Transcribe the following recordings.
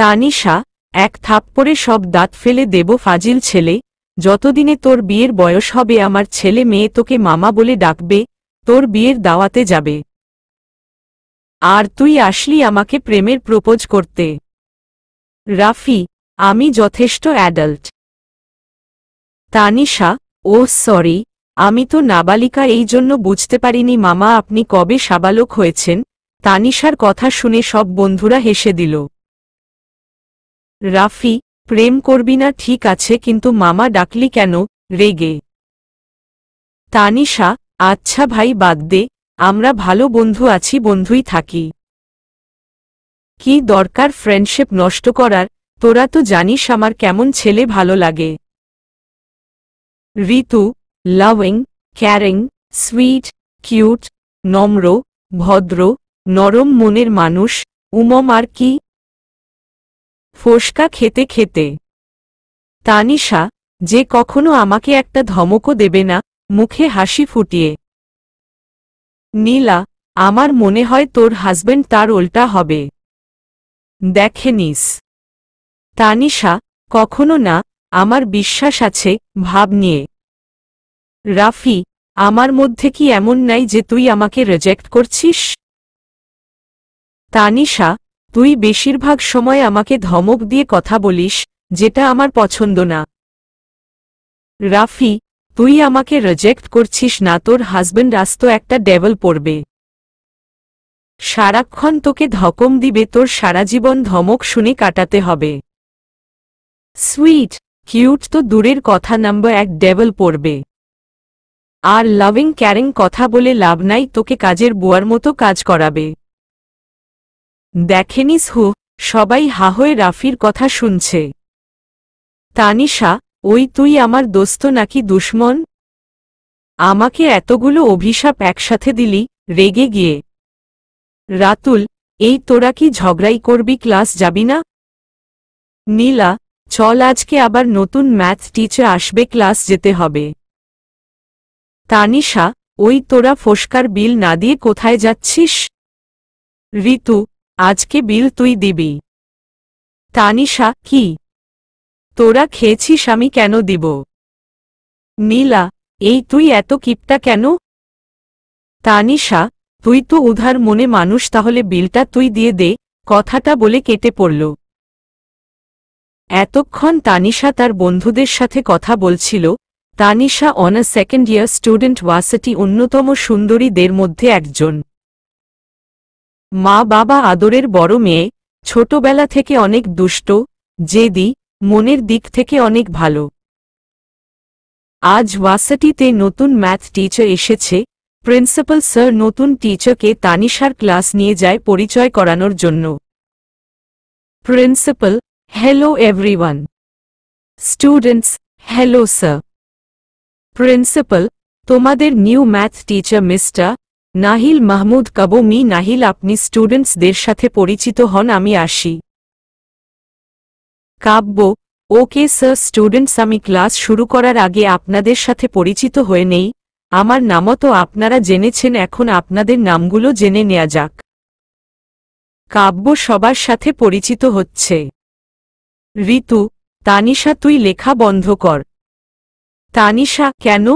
তানিশা এক থাপ্পড়ে সব দাঁত ফেলে দেব ফাজিল ছেলে যতদিনে তোর বিয়ের বয়স হবে আমার ছেলে মেয়ে তোকে মামা বলে ডাকবে তোর বিয়ের দাওয়াতে যাবে আর তুই আসলি আমাকে প্রেমের প্রপোজ করতে রাফি আমি যথেষ্ট অ্যাডাল্ট তানিশা ও সরি আমি তো নাবালিকা এই জন্য বুঝতে পারিনি মামা আপনি কবে সাবালক হয়েছেন তানিশার কথা শুনে সব বন্ধুরা হেসে দিল রাফি প্রেম করবি না ঠিক আছে কিন্তু মামা ডাকলি কেন রেগে তানিশা আচ্ছা ভাই বাদ দে আমরা ভালো বন্ধু আছি বন্ধুই থাকি কি দরকার ফ্রেন্ডশিপ নষ্ট করার তোরা তো জানিস আমার কেমন ছেলে ভালো লাগে Ritu loving caring sweet cute নম্র ভদ্র নরম মনের মানুষ উমম আর কি ফোসকা খেতে খেতে তানিশা যে কখনো আমাকে একটা ধমকও দেবে না মুখে হাসি ফুটিয়ে নীলা আমার মনে হয় তোর হাজবেন্ড তার উল্টা হবে দেখে নিস তানিশা কখনো না আমার বিশ্বাস আছে ভাব নিয়ে রাফি আমার মধ্যে কি এমন নাই যে তুই আমাকে রেজেক্ট করছিস তানিশা তুই বেশিরভাগ সময় আমাকে ধমক দিয়ে কথা বলিস যেটা আমার পছন্দ না রাফি তুই আমাকে রেজেক্ট করছিস না তোর হাজব্যান্ড আস্ত একটা ডেভেল পড়বে সারাক্ষণ তোকে ধকম দিবে তোর সারাজীবন ধমক শুনে কাটাতে হবে সুইট কিউট তো দূরের কথা নাম্বার এক ডেভেল পড়বে আর লাভিং ক্যারিং কথা বলে লাভ নাই তোকে কাজের বুয়ার মতো কাজ করাবে দেখেনিস হু সবাই হা হয়ে রাফির কথা শুনছে তানিশা ওই তুই আমার দোস্ত নাকি দুশ্মন আমাকে এতগুলো অভিশাপ একসাথে দিলি রেগে গিয়ে রাতুল এই তোরা কি ঝগড়াই করবি ক্লাস যাবি না নীলা চল আজকে আবার নতুন ম্যাথ টিচার আসবে ক্লাস যেতে হবে তানিশা ওই তোরা ফোসকার বিল না দিয়ে কোথায় যাচ্ছিস ঋতু আজকে বিল তুই দিবি তানিশা কি তোরা খেয়েছিস আমি কেন দিব নীলা এই তুই এত কিপটা কেন তানিশা তুই তো উধার মনে মানুষ তাহলে বিলটা তুই দিয়ে দে কথাটা বলে কেটে পড়ল এতক্ষণ তানিশা তার বন্ধুদের সাথে কথা বলছিল Tanisha on second year student ওয়াসেটি অন্যতম সুন্দরীদের মধ্যে একজন মা বাবা আদরের বড় মেয়ে ছোটবেলা থেকে অনেক দুষ্ট জেদি মনের দিক থেকে অনেক ভালো আজ ওয়াসাটিতে নতুন ম্যাথ টিচার এসেছে প্রিন্সিপাল স্যার নতুন টিচারকে তানিশার ক্লাস নিয়ে যায় পরিচয় করানোর জন্য principal hello everyone students hello sir principal তোমাদের new math teacher mister Nahil Mahmud কাবু মি নাহিল আপনি স্টুডেন্টসদের সাথে পরিচিত হন আমি আসি কাব্য ওকে স্যার স্টুডেন্টস আমি ক্লাস শুরু করার আগে আপনাদের সাথে পরিচিত হয়ে নেই আমার নামও তো আপনারা জেনেছেন এখন আপনাদের নামগুলো জেনে নেয়া যাক কাব্য সবার সাথে পরিচিত হচ্ছে ঋতু তানিশা তুই লেখা বন্ধ কর তানিশা কেন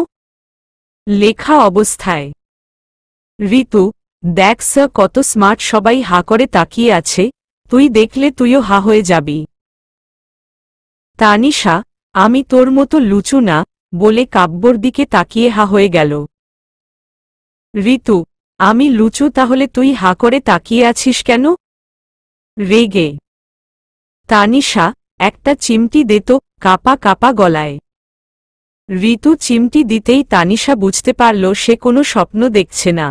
লেখা অবস্থায় ঋতু দেখ স কত স্মার্ট সবাই হা করে তাকিয়ে আছে তুই দেখলে তুইও হা হয়ে যাবি তানিশা আমি তোর মতো লুচু না বলে কাব্যর দিকে তাকিয়ে হা হয়ে গেল ঋতু আমি লুচু তাহলে তুই হা করে তাকিয়ে আছিস কেন রেগে তানিশা একটা চিমটি দেত কাপা কাপা গলায় ঋতু চিমটি দিতেই তানিশা বুঝতে পারল সে কোনো স্বপ্ন দেখছে না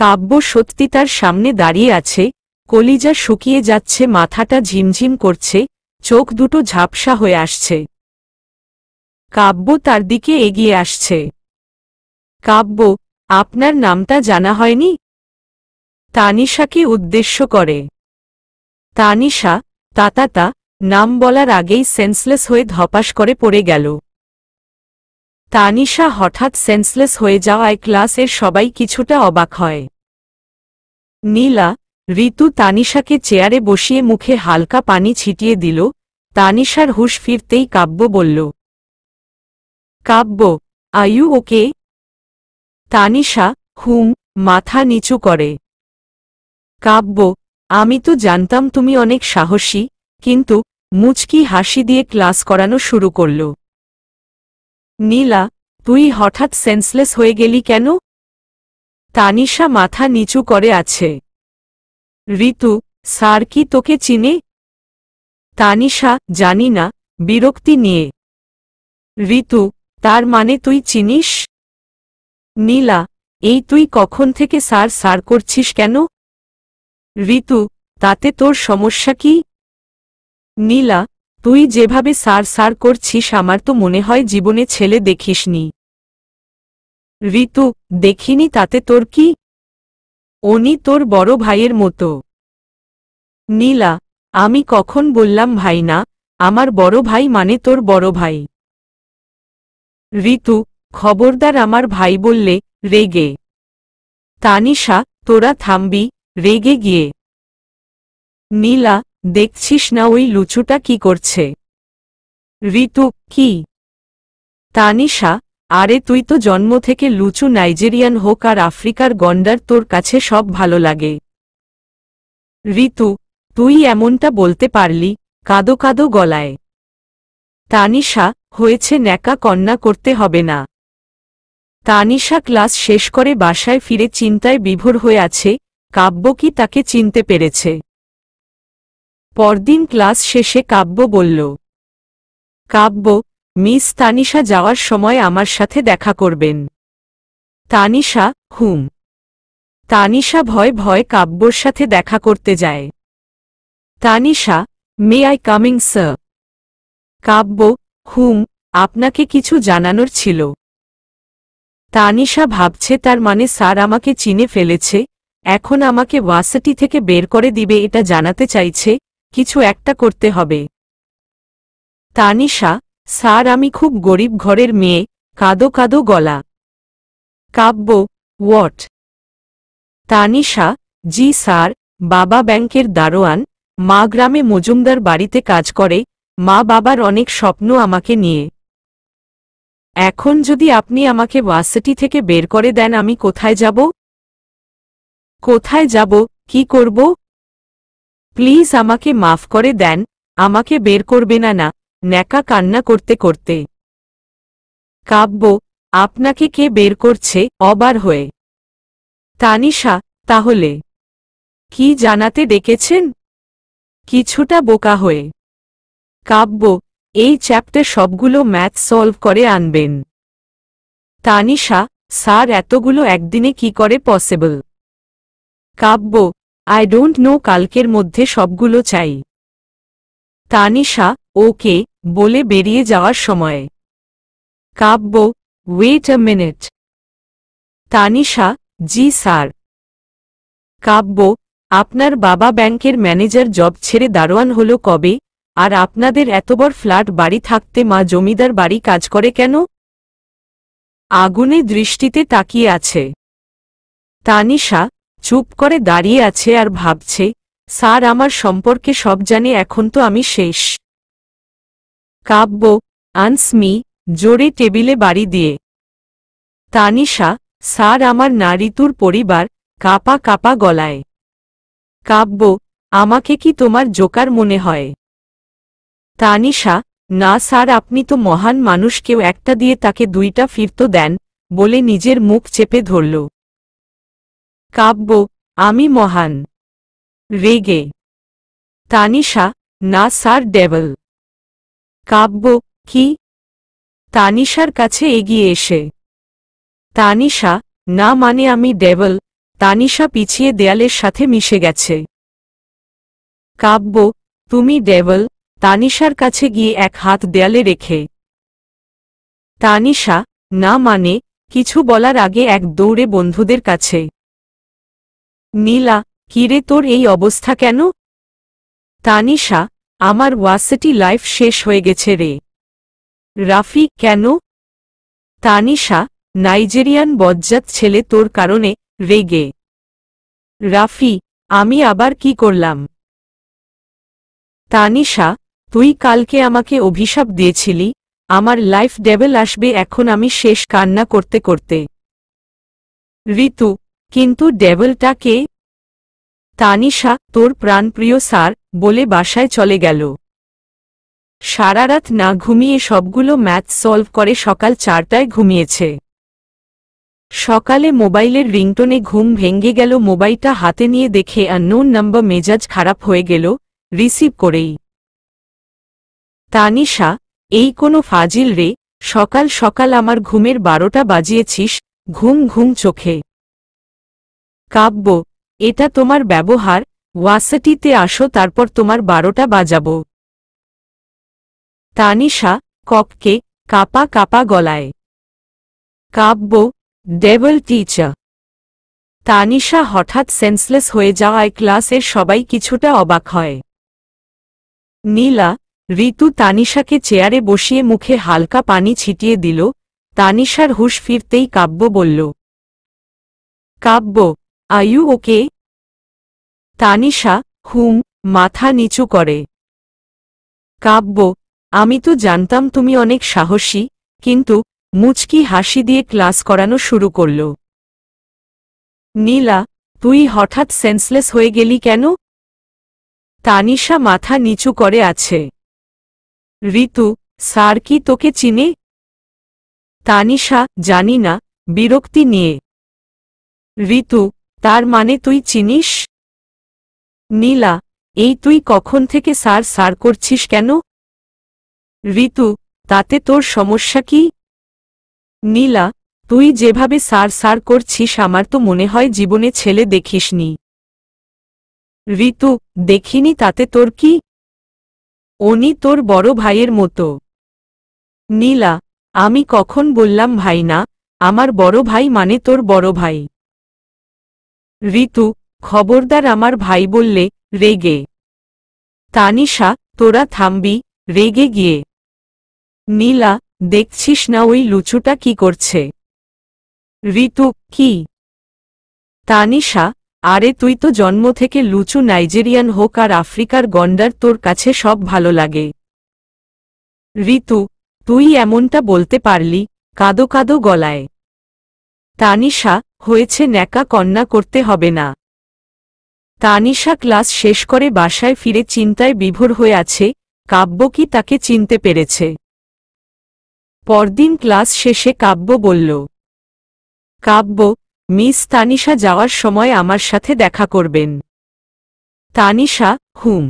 কাব্য সত্যি তার সামনে দাঁড়িয়ে আছে কলিজা শুকিয়ে যাচ্ছে মাথাটা ঝিমঝিম করছে চোখ দুটো ঝাপসা হয়ে আসছে কাব্য তার দিকে এগিয়ে আসছে কাব্য আপনার নামটা জানা হয়নি তানিশাকে উদ্দেশ্য করে তানিশা তাতাতা নাম বলার আগেই সেন্সলেস হয়ে ধপাস করে পড়ে গেল তানিশা হঠাৎ সেন্সলেস হয়ে যাওয়ায় ক্লাসের সবাই কিছুটা অবাক হয় নীলা ঋতু তানিশাকে চেয়ারে বসিয়ে মুখে হালকা পানি ছিটিয়ে দিল তানিশার হুশ ফিরতেই কাব্য বলল কাব্য আয়ু ওকে তানিশা হুম মাথা নিচু করে কাব্য আমি তো জানতাম তুমি অনেক সাহসী কিন্তু মুচকি হাসি দিয়ে ক্লাস করানো শুরু করল নীলা তুই হঠাৎ সেন্সলেস হয়ে গেলি কেন তানিশা মাথা নিচু করে আছে ঋতু স্যার কি তোকে চিনে তানিশা জানি না বিরক্তি নিয়ে ঋতু তার মানে তুই চিনিস নীলা এই তুই কখন থেকে সার সার করছিস কেন ঋতু তাতে তোর সমস্যা কি নীলা তুই যেভাবে সার সার করছিস আমার তো মনে হয় জীবনে ছেলে দেখিসনি ঋতু দেখিনি তাতে তোর কি অনি তোর বড় ভাইয়ের মতো নীলা আমি কখন বললাম ভাই না আমার বড় ভাই মানে তোর বড় ভাই ঋতু খবরদার আমার ভাই বললে রেগে তানিশা তোরা থামবি রেগে গিয়ে নীলা দেখছিস না ওই লুচুটা কি করছে ঋতু কি তানিশা আরে তুই তো জন্ম থেকে লুচু নাইজেরিয়ান হোক আর আফ্রিকার গন্ডার তোর কাছে সব ভালো লাগে ঋতু তুই এমনটা বলতে পারলি কাদো কাদো গলায় তানিশা হয়েছে ন্যাকা কন্যা করতে হবে না তানিশা ক্লাস শেষ করে বাসায় ফিরে চিন্তায় বিভোর হয়ে আছে কাব্য কি তাকে চিনতে পেরেছে পরদিন ক্লাস শেষে কাব্য বলল কাব্য মিস তানিশা যাওয়ার সময় আমার সাথে দেখা করবেন তানিশা হুম তানিশা ভয় ভয় কাব্যর সাথে দেখা করতে যায় Tanisha may I coming sir Kabbo হুম আপনাকে কিছু জানানোর ছিল তানিশা ভাবছে তার মানে স্যার আমাকে চিনে ফেলেছে এখন আমাকে ওয়াসিটি থেকে বের করে দিবে এটা জানাতে চাইছে কিছু একটা করতে হবে তানিশা স্যার আমি খুব গরিব ঘরের মেয়ে কাদো কাদো গলা কাব্য ওয়াট তানিশা জি স্যার বাবা ব্যাংকের দারোয়ান মা গ্রামে মজুমদার বাড়িতে কাজ করে মা বাবার অনেক স্বপ্ন আমাকে নিয়ে এখন যদি আপনি আমাকে ওয়াসিটি থেকে বের করে দেন আমি কোথায় যাব কোথায় যাব কি করব প্লিজ আমাকে মাফ করে দেন আমাকে বের করবে না না ন্যাকা কান্না করতে করতে কাব্য আপনাকে কে বের করছে অবার হয়ে তানিশা তাহলে কি জানাতে ডেকেছেন কিছুটা বোকা হয়ে কাব্য এই চ্যাপ্টার সবগুলো ম্যাথ সলভ করে আনবেন তানিশা স্যার এতগুলো একদিনে কি করে possible Kabbo I don't know কালকের মধ্যে সবগুলো চাই তানিশা ওকে বলে বেরিয়ে যাওয়ার সময় Kabbo wait a minute Tanisha জি স্যার কাব্য আপনার বাবা ব্যাংকের ম্যানেজার জব ছেড়ে দারোয়ান হল কবে আর আপনাদের এতবার ফ্ল্যাট বাড়ি থাকতে মা জমিদার বাড়ি কাজ করে কেন আগুনে দৃষ্টিতে তাকিয়ে আছে তানিশা চুপ করে দাঁড়িয়ে আছে আর ভাবছে স্যার আমার সম্পর্কে সব জানে এখন তো আমি শেষ কাব্য আনসমি জোরে টেবিলে বাড়ি দিয়ে তানিশা স্যার আমার না ঋতুর পরিবার কাপা কাপা গলায় কাব্য আমাকে কি তোমার জোকার মনে হয় তানিশা না স্যার আপনি তো মহান মানুষকেও একটা দিয়ে তাকে দুইটা ফিরত দেন বলে নিজের মুখ চেপে ধরল কাব্য আমি মহান রেগে তানিশা না সার ডেভেল কাব্য কি তানিশার কাছে এগিয়ে এসে তানিশা না মানে আমি ডেভেল তানিশা পিছিয়ে দেয়ালের সাথে মিশে গেছে কাব্য তুমি ডেভেল তানিশার কাছে গিয়ে এক হাত দেয়ালে রেখে তানিশা না মানে কিছু বলার আগে এক দৌড়ে বন্ধুদের কাছে নীলা কিরে তোর এই অবস্থা কেন তানিশা আমার ওয়াসিটি লাইফ শেষ হয়ে গেছে রে রাফি কেন তানিশা নাইজেরিয়ান বজ্জাত ছেলে তোর কারণে রেগে রাফি আমি আবার কি করলাম তানিশা তুই কালকে আমাকে অভিশাপ দিয়েছিলি আমার লাইফ ডেভেল আসবে এখন আমি শেষ কান্না করতে করতে ঋতু কিন্তু ডেভেলটা কে তানিশা তোর প্রাণপ্রিয় স্যার বলে বাসায় চলে গেল সারারাত না ঘুমিয়ে সবগুলো ম্যাথ সলভ করে সকাল চারটায় ঘুমিয়েছে সকালে মোবাইলের রিংটনে ঘুম ভেঙে গেল মোবাইলটা হাতে নিয়ে দেখে নোন নাম্বার মেজাজ খারাপ হয়ে গেল রিসিভ করেই তানিশা এই কোনো ফাজিল রে সকাল সকাল আমার ঘুমের বারোটা বাজিয়েছিস ঘুম ঘুম চোখে কাব্য এটা তোমার ব্যবহার ওয়াসাটিতে আসো তারপর তোমার বারোটা বাজাব তানিশা কপকে কাপা কাপা গলায় কাব্য ডেভল টিচার তানিশা হঠাৎ সেন্সলেস হয়ে যাওয়ায় ক্লাসের সবাই কিছুটা অবাক হয় নীলা ঋতু তানিশাকে চেয়ারে বসিয়ে মুখে হালকা পানি ছিটিয়ে দিল তানিশার হুশ ফিরতেই কাব্য বলল কাব্য আয়ু ওকে তানিশা হুম মাথা নিচু করে কাব্য আমি তো জানতাম তুমি অনেক সাহসী কিন্তু মুচকি হাসি দিয়ে ক্লাস করানো শুরু করল নীলা তুই হঠাৎ সেন্সলেস হয়ে গেলি কেন তানিশা মাথা নিচু করে আছে ঋতু স্যার কি তোকে চিনে তানিশা জানি না বিরক্তি নিয়ে ঋতু তার মানে তুই চিনিস নীলা এই তুই কখন থেকে সার সার করছিস কেন ঋতু তাতে তোর সমস্যা কি নীলা তুই যেভাবে সার সার করছিস আমার তো মনে হয় জীবনে ছেলে দেখিসনি ঋতু দেখিনি তাতে তোর কি অনি তোর বড় ভাইয়ের মতো নীলা আমি কখন বললাম ভাই না আমার বড় ভাই মানে তোর বড় ভাই ঋতু খবরদার আমার ভাই বললে রেগে তানিশা তোরা থামবি রেগে গিয়ে নীলা দেখছিস না ওই লুচুটা কি করছে ঋতু কি তানিশা আরে তুই তো জন্ম থেকে লুচু নাইজেরিয়ান হোক আর আফ্রিকার গন্ডার তোর কাছে সব ভালো লাগে ঋতু তুই এমনটা বলতে পারলি কাদো কাদো গলায় তানিশা হয়েছে ন্যাকা কন্যা করতে হবে না তানিশা ক্লাস শেষ করে বাসায় ফিরে চিন্তায় বিভোর হয়ে আছে কাব্য কি তাকে চিনতে পেরেছে পরদিন ক্লাস শেষে কাব্য বলল কাব্য মিস তানিশা যাওয়ার সময় আমার সাথে দেখা করবেন তানিশা হুম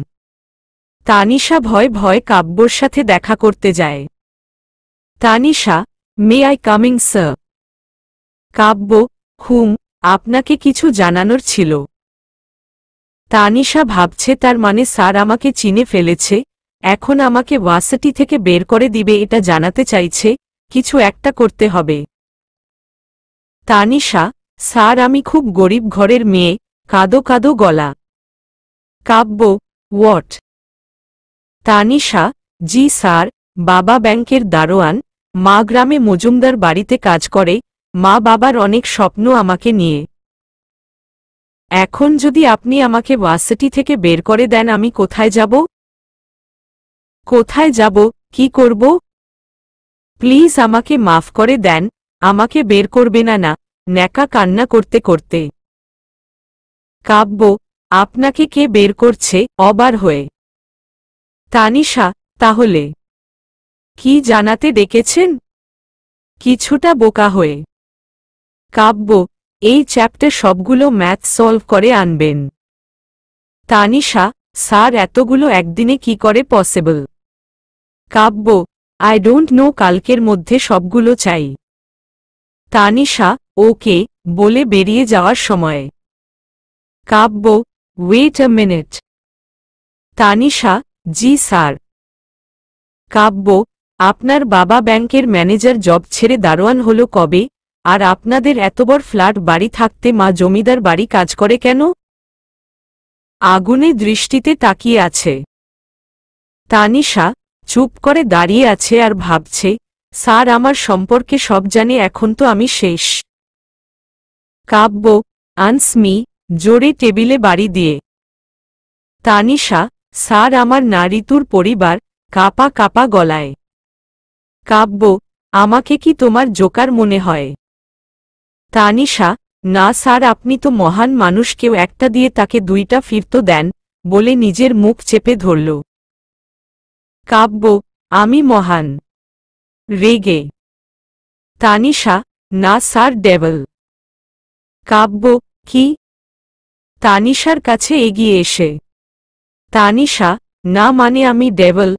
তানিশা ভয় ভয় কাব্যর সাথে দেখা করতে যায় Tanisha may I coming sir Kabbo হুম আপনাকে কিছু জানানোর ছিল তানিশা ভাবছে তার মানে স্যার আমাকে চিনে ফেলেছে এখন আমাকে ওয়াসাটি থেকে বের করে দিবে এটা জানাতে চাইছে কিছু একটা করতে হবে তানিশা স্যার আমি খুব গরিব ঘরের মেয়ে কাদো কাদো গলা কাব্য ওয়াট তানিশা জি স্যার বাবা ব্যাংকের দারোয়ান মা গ্রামে মজুমদার বাড়িতে কাজ করে মা বাবার অনেক স্বপ্ন আমাকে নিয়ে এখন যদি আপনি আমাকে ওয়াসিটি থেকে বের করে দেন আমি কোথায় যাব কোথায় যাব কি করব প্লিজ আমাকে মাফ করে দেন আমাকে বের করবে না না ন্যাকা কান্না করতে করতে কাব্য আপনাকে কে বের করছে অবার হয়ে তানিশা তাহলে কি জানাতে ডেকেছেন কিছুটা বোকা হয়ে কাব্য এই চ্যাপ্টার সবগুলো ম্যাথ সলভ করে আনবেন তানিশা স্যার এতগুলো একদিনে কি করে possible Kabbo I don't know কালকের মধ্যে সবগুলো চাই তানিশা ওকে বলে বেরিয়ে যাওয়ার সময় Kabbo wait a minute Tanisha জি স্যার কাব্য আপনার বাবা ব্যাংকের ম্যানেজার জব ছেড়ে দারোয়ান হলো কবে আর আপনাদের এত বড় ফ্ল্যাট বাড়ি থাকতে মা জমিদার বাড়ি কাজ করে কেন আগুনে দৃষ্টিতে তাকিয়ে আছে তানিশা চুপ করে দাঁড়িয়ে আছে আর ভাবছে স্যার আমার সম্পর্কে সব জানে এখন তো আমি শেষ কাব্য আনসমি জোরে টেবিলে বাড়ি দিয়ে তানিশা স্যার আমার নারীতুর পরিবার কাপা কাপা গলায় কাব্য আমাকে কি তোমার জোকার মনে হয় তানিশা না স্যার আপনি তো মহান মানুষ কেউ একটা দিয়ে তাকে দুইটা ফিরত দেন বলে নিজের মুখ চেপে ধরল কাব্য আমি মহান রেগে তানিশা না স্যার ডেভল কাব্য কি তানিশার কাছে এগিয়ে এসে তানিশা না মানে আমি ডেভল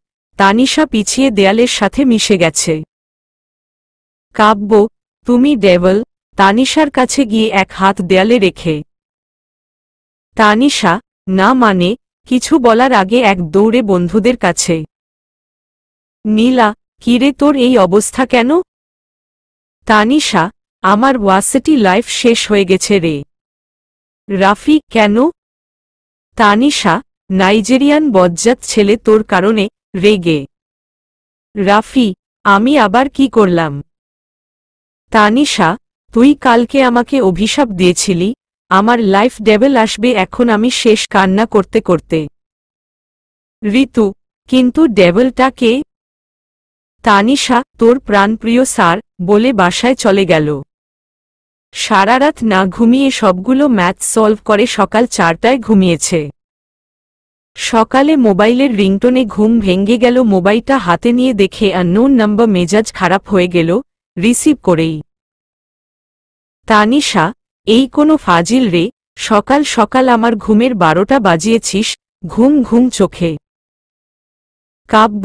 তানিশা পিছিয়ে দেয়ালের সাথে মিশে গেছে কাব্য তুমি ডেভল তানিশার কাছে গিয়ে এক হাত দেয়ালে রেখে তানিশা না মানে কিছু বলার আগে এক দৌড়ে বন্ধুদের কাছে নীলা কিরে তোর এই অবস্থা কেন তানিশা আমার ওয়াসিটি লাইফ শেষ হয়ে গেছে রে রাফি কেন তানিশা নাইজেরিয়ান বজ্জাত ছেলে তোর কারণে রেগে রাফি আমি আবার কি করলাম তানিশা তুই কালকে আমাকে অভিশাপ দিয়েছিলি আমার লাইফ ডেভেল আসবে এখন আমি শেষ কান্না করতে করতে ঋতু কিন্তু ডেভেলটা কে তানিশা তোর প্রাণপ্রিয় স্যার বলে বাসায় চলে গেল সারারাত না ঘুমিয়ে সবগুলো ম্যাথ সলভ করে সকাল চারটায় ঘুমিয়েছে সকালে মোবাইলের রিংটনে ঘুম ভেঙে গেল মোবাইলটা হাতে নিয়ে দেখে আর নোন নাম্বার মেজাজ খারাপ হয়ে গেল রিসিভ করেই তানিশা এই কোনো ফাজিল রে সকাল সকাল আমার ঘুমের বারোটা বাজিয়েছিস ঘুম ঘুম চোখে কাব্য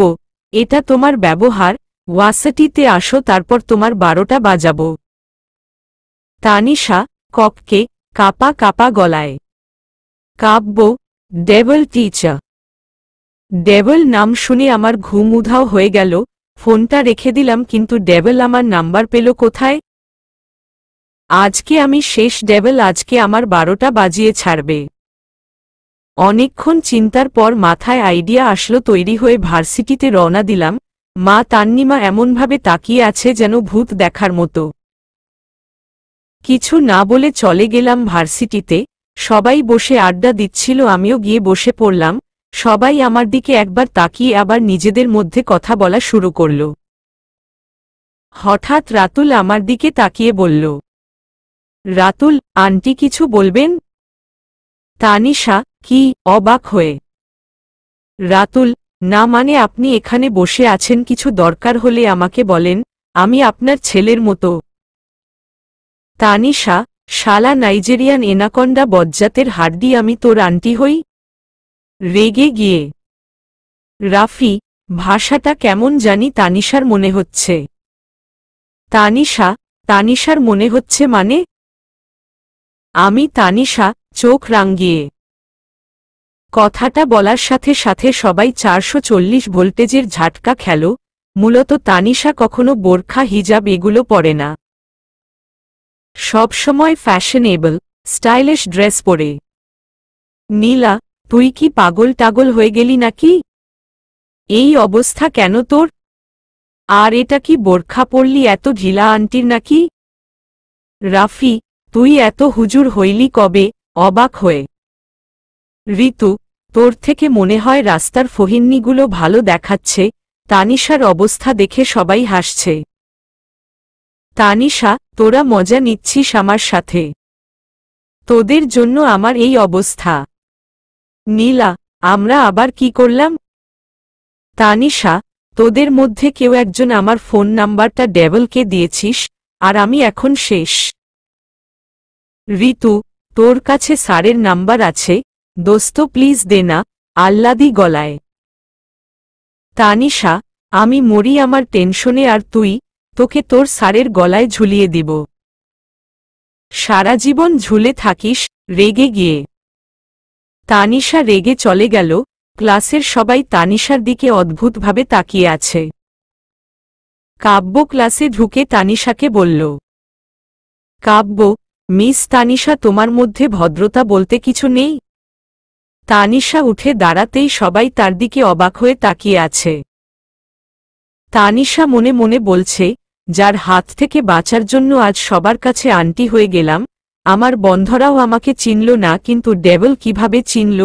এটা তোমার ব্যবহার ওয়াসাটিতে আসো তারপর তোমার বারোটা বাজাব তানিশা কপকে কাপা কাপা গলায় কাব্য ডেভল টিচার ডেভল নাম শুনে আমার ঘুম উধাও হয়ে গেল ফোনটা রেখে দিলাম কিন্তু ডেভল আমার নাম্বার পেল কোথায় আজকে আমি শেষ ডেভেল আজকে আমার বারোটা বাজিয়ে ছাড়বে অনেকক্ষণ চিন্তার পর মাথায় আইডিয়া আসলো তৈরি হয়ে ভার্সিটিতে রওনা দিলাম মা তান্নিমা এমনভাবে তাকিয়ে আছে যেন ভূত দেখার মতো কিছু না বলে চলে গেলাম ভার্সিটিতে সবাই বসে আড্ডা দিচ্ছিল আমিও গিয়ে বসে পড়লাম সবাই আমার দিকে একবার তাকিয়ে আবার নিজেদের মধ্যে কথা বলা শুরু করল হঠাৎ রাতুল আমার দিকে তাকিয়ে বলল রাতুল আন্টি কিছু বলবেন তানিশা কি অবাক হয়ে রাতুল না মানে আপনি এখানে বসে আছেন কিছু দরকার হলে আমাকে বলেন আমি আপনার ছেলের মতো তানিশা শালা নাইজেরিয়ান এনাকন্ডা বজ্জাতের হাড্ডি আমি তোর আন্টি হই রেগে গিয়ে রাফি ভাষাটা কেমন জানি তানিশার মনে হচ্ছে তানিশা তানিশার মনে হচ্ছে মানে আমি তানিশা চোখ রাঙ্গিয়ে কথাটা বলার সাথে সাথে সবাই চারশো চল্লিশ ভোল্টেজের ঝাটকা খেল মূলত তানিশা কখনো বোরখা হিজাব এগুলো পরে না সবসময় ফ্যাশনেবল স্টাইলিশ ড্রেস পরে নীলা তুই কি পাগল টাগল হয়ে গেলি নাকি এই অবস্থা কেন তোর আর এটা কি বোরখা পড়লি এত ঢিলা আন্টির নাকি রাফি তুই এত হুজুর হইলি কবে অবাক হয়ে ঋতু তোর থেকে মনে হয় রাস্তার ফহিন্নিগুলো ভালো দেখাচ্ছে তানিশার অবস্থা দেখে সবাই হাসছে তানিশা তোরা মজা নিচ্ছিস আমার সাথে তোদের জন্য আমার এই অবস্থা নীলা আমরা আবার কি করলাম তানিশা তোদের মধ্যে কেউ একজন আমার ফোন নাম্বারটা ডেভেলকে দিয়েছিস আর আমি এখন শেষ ঋতু তোর কাছে স্যারের নাম্বার আছে দোস্ত প্লিজ দে না আহ্লাদি গলায় তানিশা আমি মরি আমার টেনশনে আর তুই তোকে তোর স্যারের গলায় ঝুলিয়ে দিব সারা জীবন ঝুলে থাকিস রেগে গিয়ে তানিশা রেগে চলে গেল ক্লাসের সবাই তানিশার দিকে অদ্ভুতভাবে তাকিয়ে আছে কাব্য ক্লাসে ঢুকে তানিশাকে বলল কাব্য মিস তানিশা তোমার মধ্যে ভদ্রতা বলতে কিছু নেই তানিশা উঠে দাঁড়াতেই সবাই তার দিকে অবাক হয়ে তাকিয়ে আছে তানিশা মনে মনে বলছে যার হাত থেকে বাঁচার জন্য আজ সবার কাছে আন্টি হয়ে গেলাম আমার বন্ধরাও আমাকে চিনল না কিন্তু ডেভল কিভাবে চিনল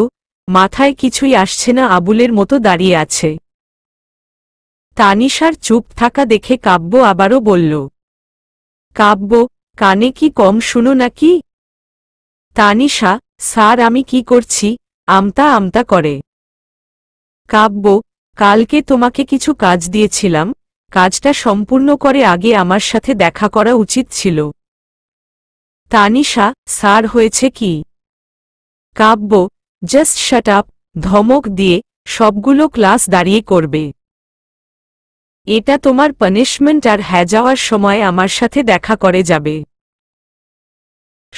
মাথায় কিছুই আসছে না আবুলের মতো দাঁড়িয়ে আছে তানিশার চুপ থাকা দেখে কাব্য আবারও বলল কাব্য কানে কি কম শুনো নাকি তানিশা স্যার আমি কি করছি আমতা আমতা করে কাব্য কালকে তোমাকে কিছু কাজ দিয়েছিলাম কাজটা সম্পূর্ণ করে আগে আমার সাথে দেখা করা উচিত ছিল তানিশা স্যার হয়েছে কি কাব্য জাস্ট শাট আপ ধমক দিয়ে সবগুলো ক্লাস দাঁড়িয়ে করবে এটা তোমার পানিশমেন্ট আর হ্যাঁ যাওয়ার সময় আমার সাথে দেখা করে যাবে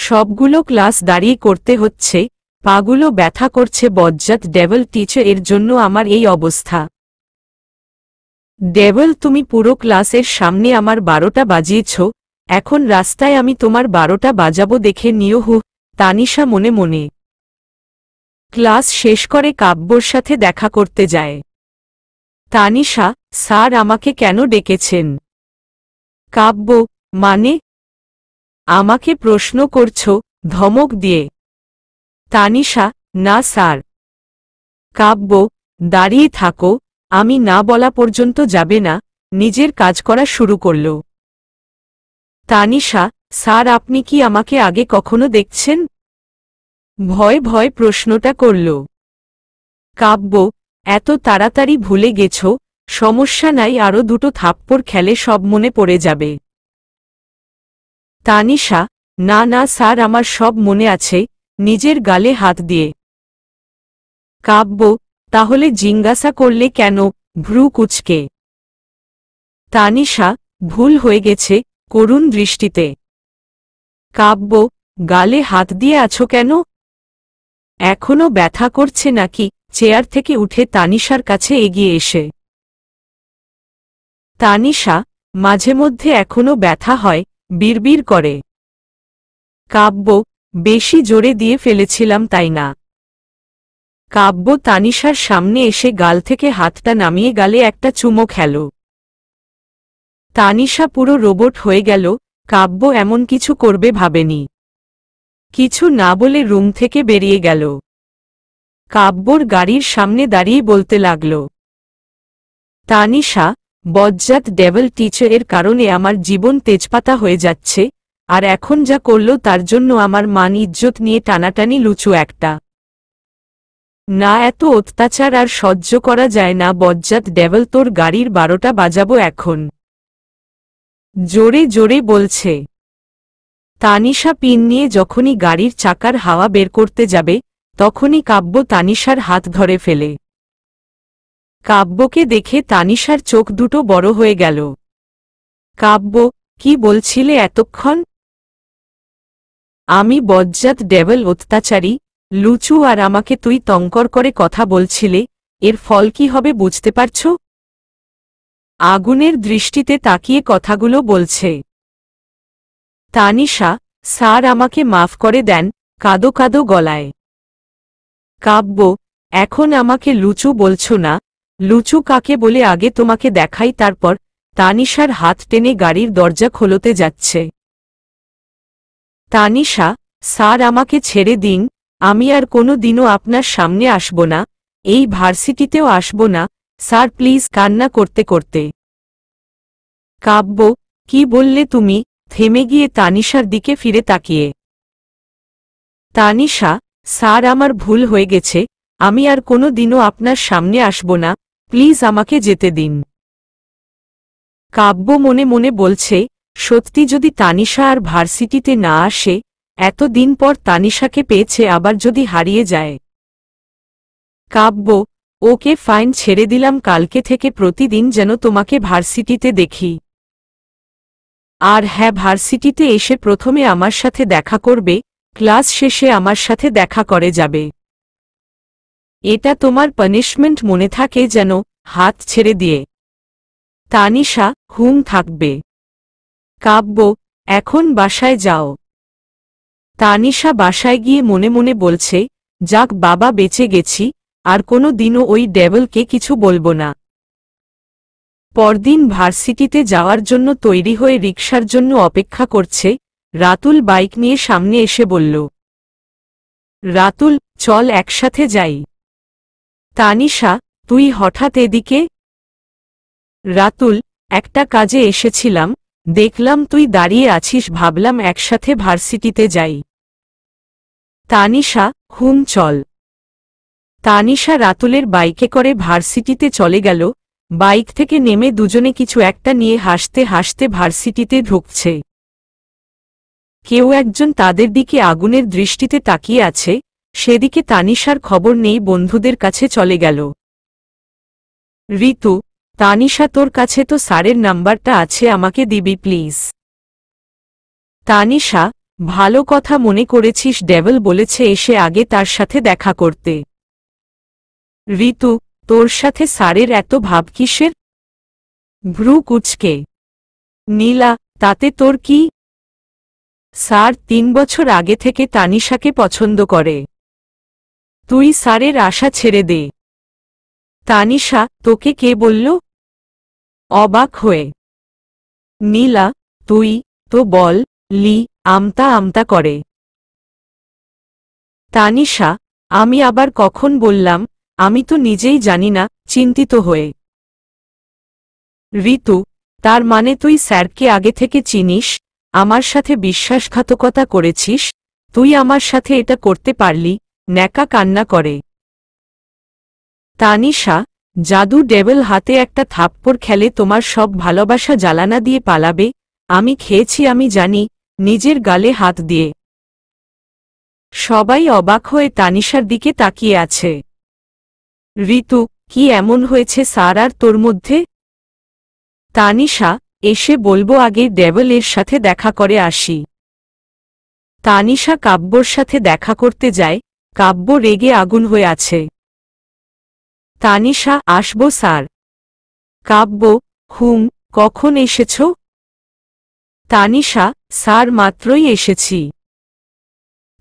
সবগুলো ক্লাস দাঁড়িয়ে করতে হচ্ছে পাগুলো ব্যথা করছে বজ্জাত ডেভেল টিচার এর জন্য আমার এই অবস্থা ডেভেল তুমি পুরো ক্লাসের সামনে আমার বারোটা বাজিয়েছ এখন রাস্তায় আমি তোমার বারোটা বাজাবো দেখে নিয় হু তানিশা মনে মনে ক্লাস শেষ করে কাব্যর সাথে দেখা করতে যায় তানিশা স্যার আমাকে কেন ডেকেছেন কাব্য মানে আমাকে প্রশ্ন করছ ধমক দিয়ে তানিশা না স্যার কাব্য দাঁড়িয়ে থাকো আমি না বলা পর্যন্ত যাবে না নিজের কাজ করা শুরু করল তানিশা স্যার আপনি কি আমাকে আগে কখনো দেখছেন ভয় ভয় প্রশ্নটা করল কাব্য এত তাড়াতাড়ি ভুলে গেছ সমস্যা নাই আরও দুটো থাপ্পড় খেলে সব মনে পড়ে যাবে তানিশা না না স্যার আমার সব মনে আছে নিজের গালে হাত দিয়ে কাব্য তাহলে জিজ্ঞাসা করলে কেন ভ্রু কুচকে তানিশা ভুল হয়ে গেছে করুণ দৃষ্টিতে কাব্য গালে হাত দিয়ে আছো কেন এখনো ব্যথা করছে নাকি চেয়ার থেকে উঠে তানিশার কাছে এগিয়ে এসে তানিশা মাঝে মধ্যে এখনো ব্যথা হয় বিড়বিড় করে কাব্য বেশি জোরে দিয়ে ফেলেছিলাম তাই না কাব্য তানিশার সামনে এসে গাল থেকে হাতটা নামিয়ে গালে একটা চুমো খেল তানিশা পুরো রোবট হয়ে গেল কাব্য এমন কিছু করবে ভাবেনি কিছু না বলে রুম থেকে বেরিয়ে গেল কাব্যর গাড়ির সামনে দাঁড়িয়ে বলতে লাগল তানিশা বজ্জাত ডেভেল টিচারের কারণে আমার জীবন তেজপাতা হয়ে যাচ্ছে আর এখন যা করল তার জন্য আমার মান ইজ্জত নিয়ে টানাটানি লুচু একটা না এত অত্যাচার আর সহ্য করা যায় না বজ্জাত ডেভেল তোর গাড়ির বারোটা বাজাবো এখন জোরে জোরে বলছে তানিশা পিন নিয়ে যখনই গাড়ির চাকার হাওয়া বের করতে যাবে তখনই কাব্য তানিশার হাত ধরে ফেলে কাব্যকে দেখে তানিশার চোখ দুটো বড় হয়ে গেল কাব্য কি বলছিলে এতক্ষণ আমি বজ্জাত ডেভেল অত্যাচারী লুচু আর আমাকে তুই তঙ্কর করে কথা বলছিলে এর ফল কি হবে বুঝতে পারছ আগুনের দৃষ্টিতে তাকিয়ে কথাগুলো বলছে তানিশা স্যার আমাকে মাফ করে দেন কাদো কাদো গলায় কাব্য এখন আমাকে লুচু বলছ না লুচু কাকে বলে আগে তোমাকে দেখাই তারপর তানিশার হাত টেনে গাড়ির দরজা খোলতে যাচ্ছে তানিশা স্যার আমাকে ছেড়ে দিন আমি আর কোনো দিনও আপনার সামনে আসব না এই ভার্সিটিতেও আসব না স্যার প্লিজ কান্না করতে করতে কাব্য কি বললে তুমি থেমে গিয়ে তানিশার দিকে ফিরে তাকিয়ে তানিশা স্যার আমার ভুল হয়ে গেছে আমি আর কোনো দিনও আপনার সামনে আসব না প্লিজ আমাকে যেতে দিন কাব্য মনে মনে বলছে সত্যি যদি তানিশা আর ভার্সিটিতে না আসে এত দিন পর তানিশাকে পেয়েছে আবার যদি হারিয়ে যায় কাব্য ওকে ফাইন ছেড়ে দিলাম কালকে থেকে প্রতিদিন যেন তোমাকে ভার্সিটিতে দেখি আর হ্যাঁ ভার্সিটিতে এসে প্রথমে আমার সাথে দেখা করবে ক্লাস শেষে আমার সাথে দেখা করে যাবে এটা তোমার পানিশমেন্ট মনে থাকে যেন হাত ছেড়ে দিয়ে তানিশা হুম থাকবে কাব্য এখন বাসায় যাও তানিশা বাসায় গিয়ে মনে মনে বলছে যাক বাবা বেঁচে গেছি আর কোনো দিনও ওই ডেভেলকে কিছু বলবো না পরদিন ভার্সিটিতে যাওয়ার জন্য তৈরি হয়ে রিকশার জন্য অপেক্ষা করছে রাতুল বাইক নিয়ে সামনে এসে বলল রাতুল চল একসাথে যাই তানিশা তুই হঠাৎ এদিকে রাতুল একটা কাজে এসেছিলাম দেখলাম তুই দাঁড়িয়ে আছিস ভাবলাম একসাথে ভার্সিটিতে যাই তানিশা হুম চল তানিশা রাতুলের বাইকে করে ভার্সিটিতে চলে গেল বাইক থেকে নেমে দুজনে কিছু একটা নিয়ে হাসতে হাসতে ভার্সিটিতে ঢুকছে কেউ একজন তাদের দিকে আগুনের দৃষ্টিতে তাকিয়ে আছে সেদিকে তানিশার খবর নেই বন্ধুদের কাছে চলে গেল ঋতু তানিশা তোর কাছে তো স্যারের নাম্বারটা আছে আমাকে দিবি প্লিজ তানিশা ভালো কথা মনে করেছিস ডেভেল বলেছে এসে আগে তার সাথে দেখা করতে ঋতু তোর সাথে স্যারের এত ভাব কিসের ভ্রু কুচকে নীলা তাতে তোর কি স্যার তিন বছর আগে থেকে তানিশাকে পছন্দ করে তুই স্যারের আশা ছেড়ে দে তানিশা তোকে কে বলল অবাক হয়ে নীলা তুই তো বল লি আমতা আমতা করে তানিশা আমি আবার কখন বললাম আমি তো নিজেই জানি না চিন্তিত হয়ে ঋতু তার মানে তুই স্যারকে আগে থেকে চিনিস আমার সাথে বিশ্বাসঘাতকতা করেছিস তুই আমার সাথে এটা করতে পারলি ন্যাকা কান্না করে তানিশা জাদু ডেবল হাতে একটা থাপ্পড় খেলে তোমার সব ভালোবাসা জ্বালানা দিয়ে পালাবে আমি খেয়েছি আমি জানি নিজের গালে হাত দিয়ে সবাই অবাক হয়ে তানিশার দিকে তাকিয়ে আছে ঋতু কি এমন হয়েছে সার আর তোর মধ্যে তানিশা এসে বলবো আগে ডেভেল এর সাথে দেখা করে আসি তানিশা কাব্যর সাথে দেখা করতে যায় কাব্য রেগে আগুন হয়ে আছে তানিশা আসব স্যার কাব্য হুম কখন এসেছ তানিশা স্যার মাত্রই এসেছি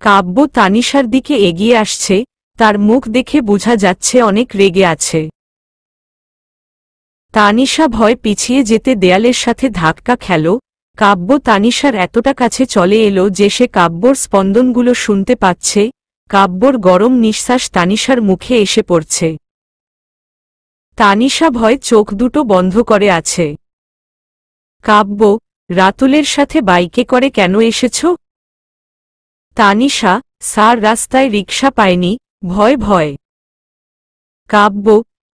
কাব্য তানিশার দিকে এগিয়ে আসছে তার মুখ দেখে বোঝা যাচ্ছে অনেক রেগে আছে তানিশা ভয় পিছিয়ে যেতে দেয়ালের সাথে ধাক্কা খেল কাব্য তানিশার এতটা কাছে চলে এলো যে সে কাব্যর স্পন্দনগুলো শুনতে পাচ্ছে কাব্যর গরম নিঃশ্বাস তানিশার মুখে এসে পড়ছে তানিশা ভয় চোখ দুটো বন্ধ করে আছে কাব্য রাতুলের সাথে বাইকে করে কেন এসেছ তানিশা সার রাস্তায় রিক্সা পায়নি ভয় ভয় কাব্য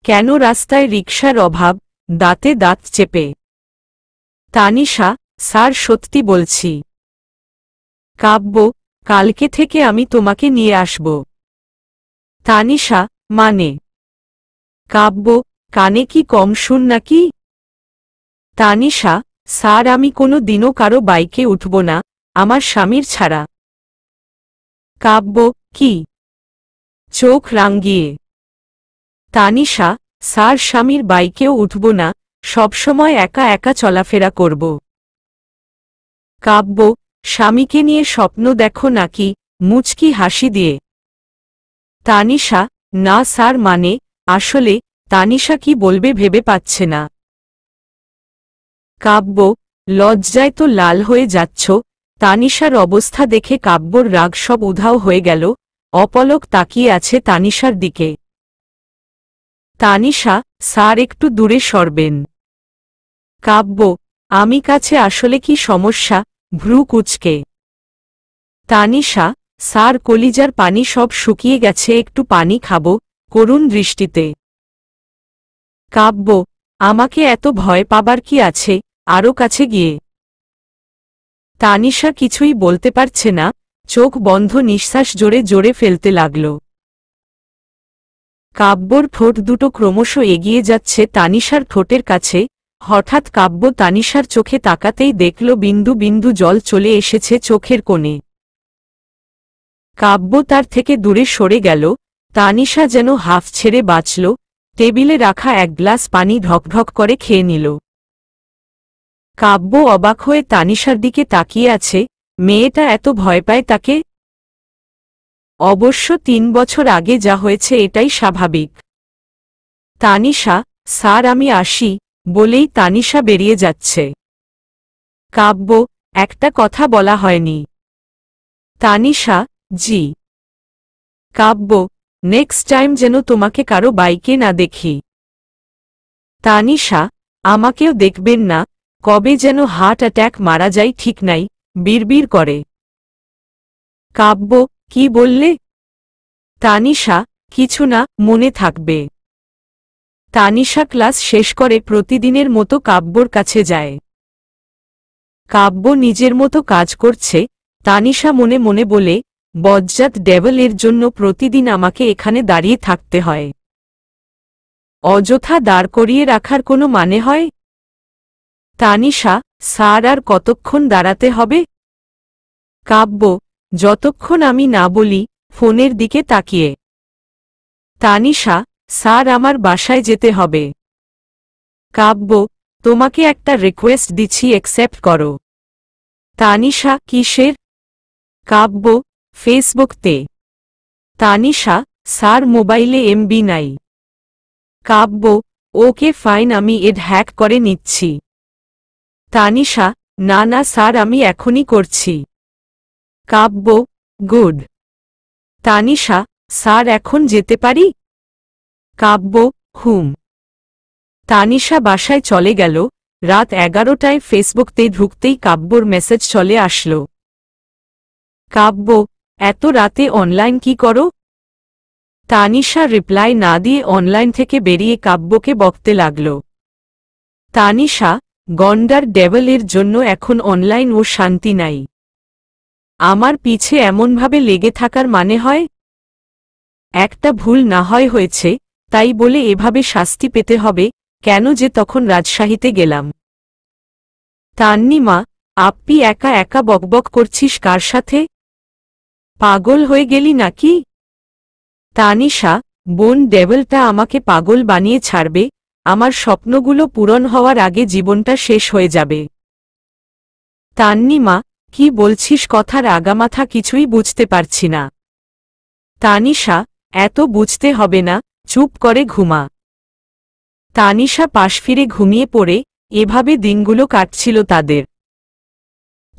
কেন রাস্তায় রিক্সার অভাব দাঁতে দাঁত চেপে তানিশা স্যার সত্যি বলছি কাব্য কালকে থেকে আমি তোমাকে নিয়ে আসব তানিশা মানে কাব্য কানে কি কম শুন নাকি তানিশা স্যার আমি কোনো দিনও কারো বাইকে উঠব না আমার স্বামীর ছাড়া কাব্য কি চোখ রাঙ্গিয়ে তানিশা স্যার স্বামীর বাইকেও উঠব না সবসময় একা একা চলাফেরা করব কাব্য স্বামীকে নিয়ে স্বপ্ন দেখো নাকি মুচকি হাসি দিয়ে তানিশা না স্যার মানে আসলে তানিশা কি বলবে ভেবে পাচ্ছে না কাব্য লজ্জায় তো লাল হয়ে যাচ্ছ তানিশার অবস্থা দেখে কাব্যর রাগ সব উধাও হয়ে গেল অপলক তাকিয়ে আছে তানিশার দিকে তানিশা স্যার একটু দূরে সরবেন কাব্য আমি কাছে আসলে কি সমস্যা ভ্রু কুচকে তানিশা সার কলিজার পানি সব শুকিয়ে গেছে একটু পানি খাব করুণ দৃষ্টিতে কাব্য আমাকে এত ভয় পাবার কি আছে আরও কাছে গিয়ে তানিশা কিছুই বলতে পারছে না চোখ বন্ধ নিঃশ্বাস জোরে জোরে ফেলতে লাগল কাব্যর ঠোঁট দুটো ক্রমশ এগিয়ে যাচ্ছে তানিশার ঠোঁটের কাছে হঠাৎ কাব্য তানিশার চোখে তাকাতেই দেখল বিন্দু বিন্দু জল চলে এসেছে চোখের কোণে কাব্য তার থেকে দূরে সরে গেল তানিশা যেন হাফ ছেড়ে বাঁচল টেবিলে রাখা এক গ্লাস পানি ঢকঢক করে খেয়ে নিল কাব্য অবাক হয়ে তানিশার দিকে তাকিয়ে আছে মেয়েটা এত ভয় পায় তাকে অবশ্য তিন বছর আগে যা হয়েছে এটাই স্বাভাবিক তানিশা স্যার আমি আসি বলেই তানিশা বেরিয়ে যাচ্ছে কাব্য একটা কথা বলা হয়নি তানিশা জি কাব্য নেক্সট টাইম যেন তোমাকে কারো বাইকে না দেখি তানিশা আমাকেও দেখবেন না কবে যেন হার্ট অ্যাট্যাক মারা যায় ঠিক নাই বিড়বির করে কাব্য কি বললে তানিশা কিছু না মনে থাকবে তানিশা ক্লাস শেষ করে প্রতিদিনের মতো কাব্যর কাছে যায় কাব্য নিজের মতো কাজ করছে তানিশা মনে মনে বলে বজ্জাত ডেভেলের জন্য প্রতিদিন আমাকে এখানে দাঁড়িয়ে থাকতে হয় অযথা দাঁড় করিয়ে রাখার কোনো মানে হয় তানিশা স্যার আর কতক্ষণ দাঁড়াতে হবে কাব্য যতক্ষণ আমি না বলি ফোনের দিকে তাকিয়ে তানিশা স্যার আমার বাসায় যেতে হবে কাব্য তোমাকে একটা রিকোয়েস্ট দিচ্ছি অ্যাকসেপ্ট করো তানিশা কিসের কাব্য ফেসবুকতে তানিশা স্যার মোবাইলে এমবি নাই কাব্য ওকে ফাইন আমি এড হ্যাক করে নিচ্ছি তানিশা না না স্যার আমি এখনই করছি কাব্য গুড তানিশা স্যার এখন যেতে পারি কাব্য হুম তানিশা বাসায় চলে গেল রাত এগারোটায় ফেসবুকতে ঢুকতেই কাব্যর মেসেজ চলে আসল কাব্য এত রাতে অনলাইন কি করো তানিশা রিপ্লাই না দিয়ে অনলাইন থেকে বেরিয়ে কাব্যকে বকতে লাগল তানিশা গন্ডার ডেভেলের জন্য এখন অনলাইন ও শান্তি নাই আমার পিছে এমনভাবে লেগে থাকার মানে হয় একটা ভুল না হয় হয়েছে তাই বলে এভাবে শাস্তি পেতে হবে কেন যে তখন রাজশাহীতে গেলাম তান্নিমা আপি একা একা বকবক করছিস কার সাথে পাগল হয়ে গেলি নাকি তানিশা বোন ডেভেলটা আমাকে পাগল বানিয়ে ছাড়বে আমার স্বপ্নগুলো পূরণ হওয়ার আগে জীবনটা শেষ হয়ে যাবে তান্নিমা কি বলছিস কথার আগামাথা কিছুই বুঝতে পারছি না তানিশা এত বুঝতে হবে না চুপ করে ঘুমা তানিশা পাশ ফিরে ঘুমিয়ে পড়ে এভাবে দিনগুলো কাটছিল তাদের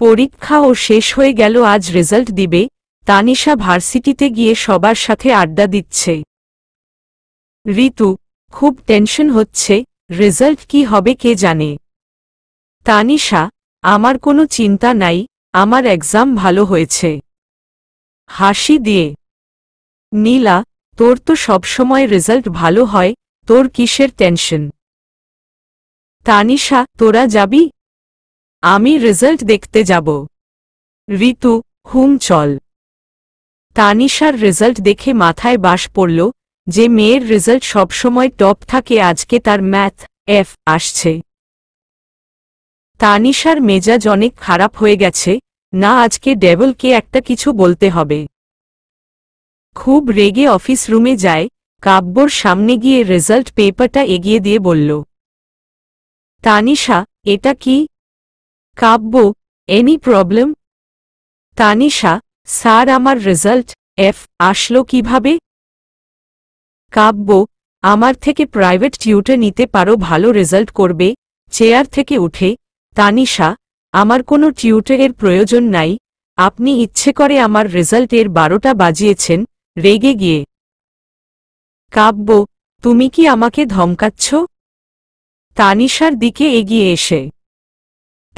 পরীক্ষাও শেষ হয়ে গেল আজ রেজাল্ট দিবে তানিশা ভার্সিটিতে গিয়ে সবার সাথে আড্ডা দিচ্ছে ঋতু খুব টেনশন হচ্ছে রেজাল্ট কি হবে কে জানে তানিশা আমার কোনো চিন্তা নাই আমার এক্সাম ভালো হয়েছে হাসি দিয়ে নীলা তোর তো সবসময় রেজাল্ট ভালো হয় তোর কিসের টেনশন তানিশা তোরা যাবি আমি রেজাল্ট দেখতে যাব ঋতু হুম চল তানিশার রেজাল্ট দেখে মাথায় বাস পড়ল যে মেয়ের রেজাল্ট সবসময় টপ থাকে আজকে তার ম্যাথ এফ আসছে তানিশার মেজাজ অনেক খারাপ হয়ে গেছে না আজকে ডেভলকে একটা কিছু বলতে হবে খুব রেগে অফিস রুমে যায় কাব্যর সামনে গিয়ে রেজাল্ট পেপারটা এগিয়ে দিয়ে বলল তানিশা এটা কি Kabbo any problem Tanisha sir আমার রেজাল্ট এফ আসলো কিভাবে কাব্য আমার থেকে প্রাইভেট টিউটে নিতে পারো ভালো রেজাল্ট করবে চেয়ার থেকে উঠে তানিশা আমার কোনো এর প্রয়োজন নাই আপনি ইচ্ছে করে আমার রেজাল্টের বারোটা বাজিয়েছেন রেগে গিয়ে কাব্য তুমি কি আমাকে ধমকাচ্ছ তানিশার দিকে এগিয়ে এসে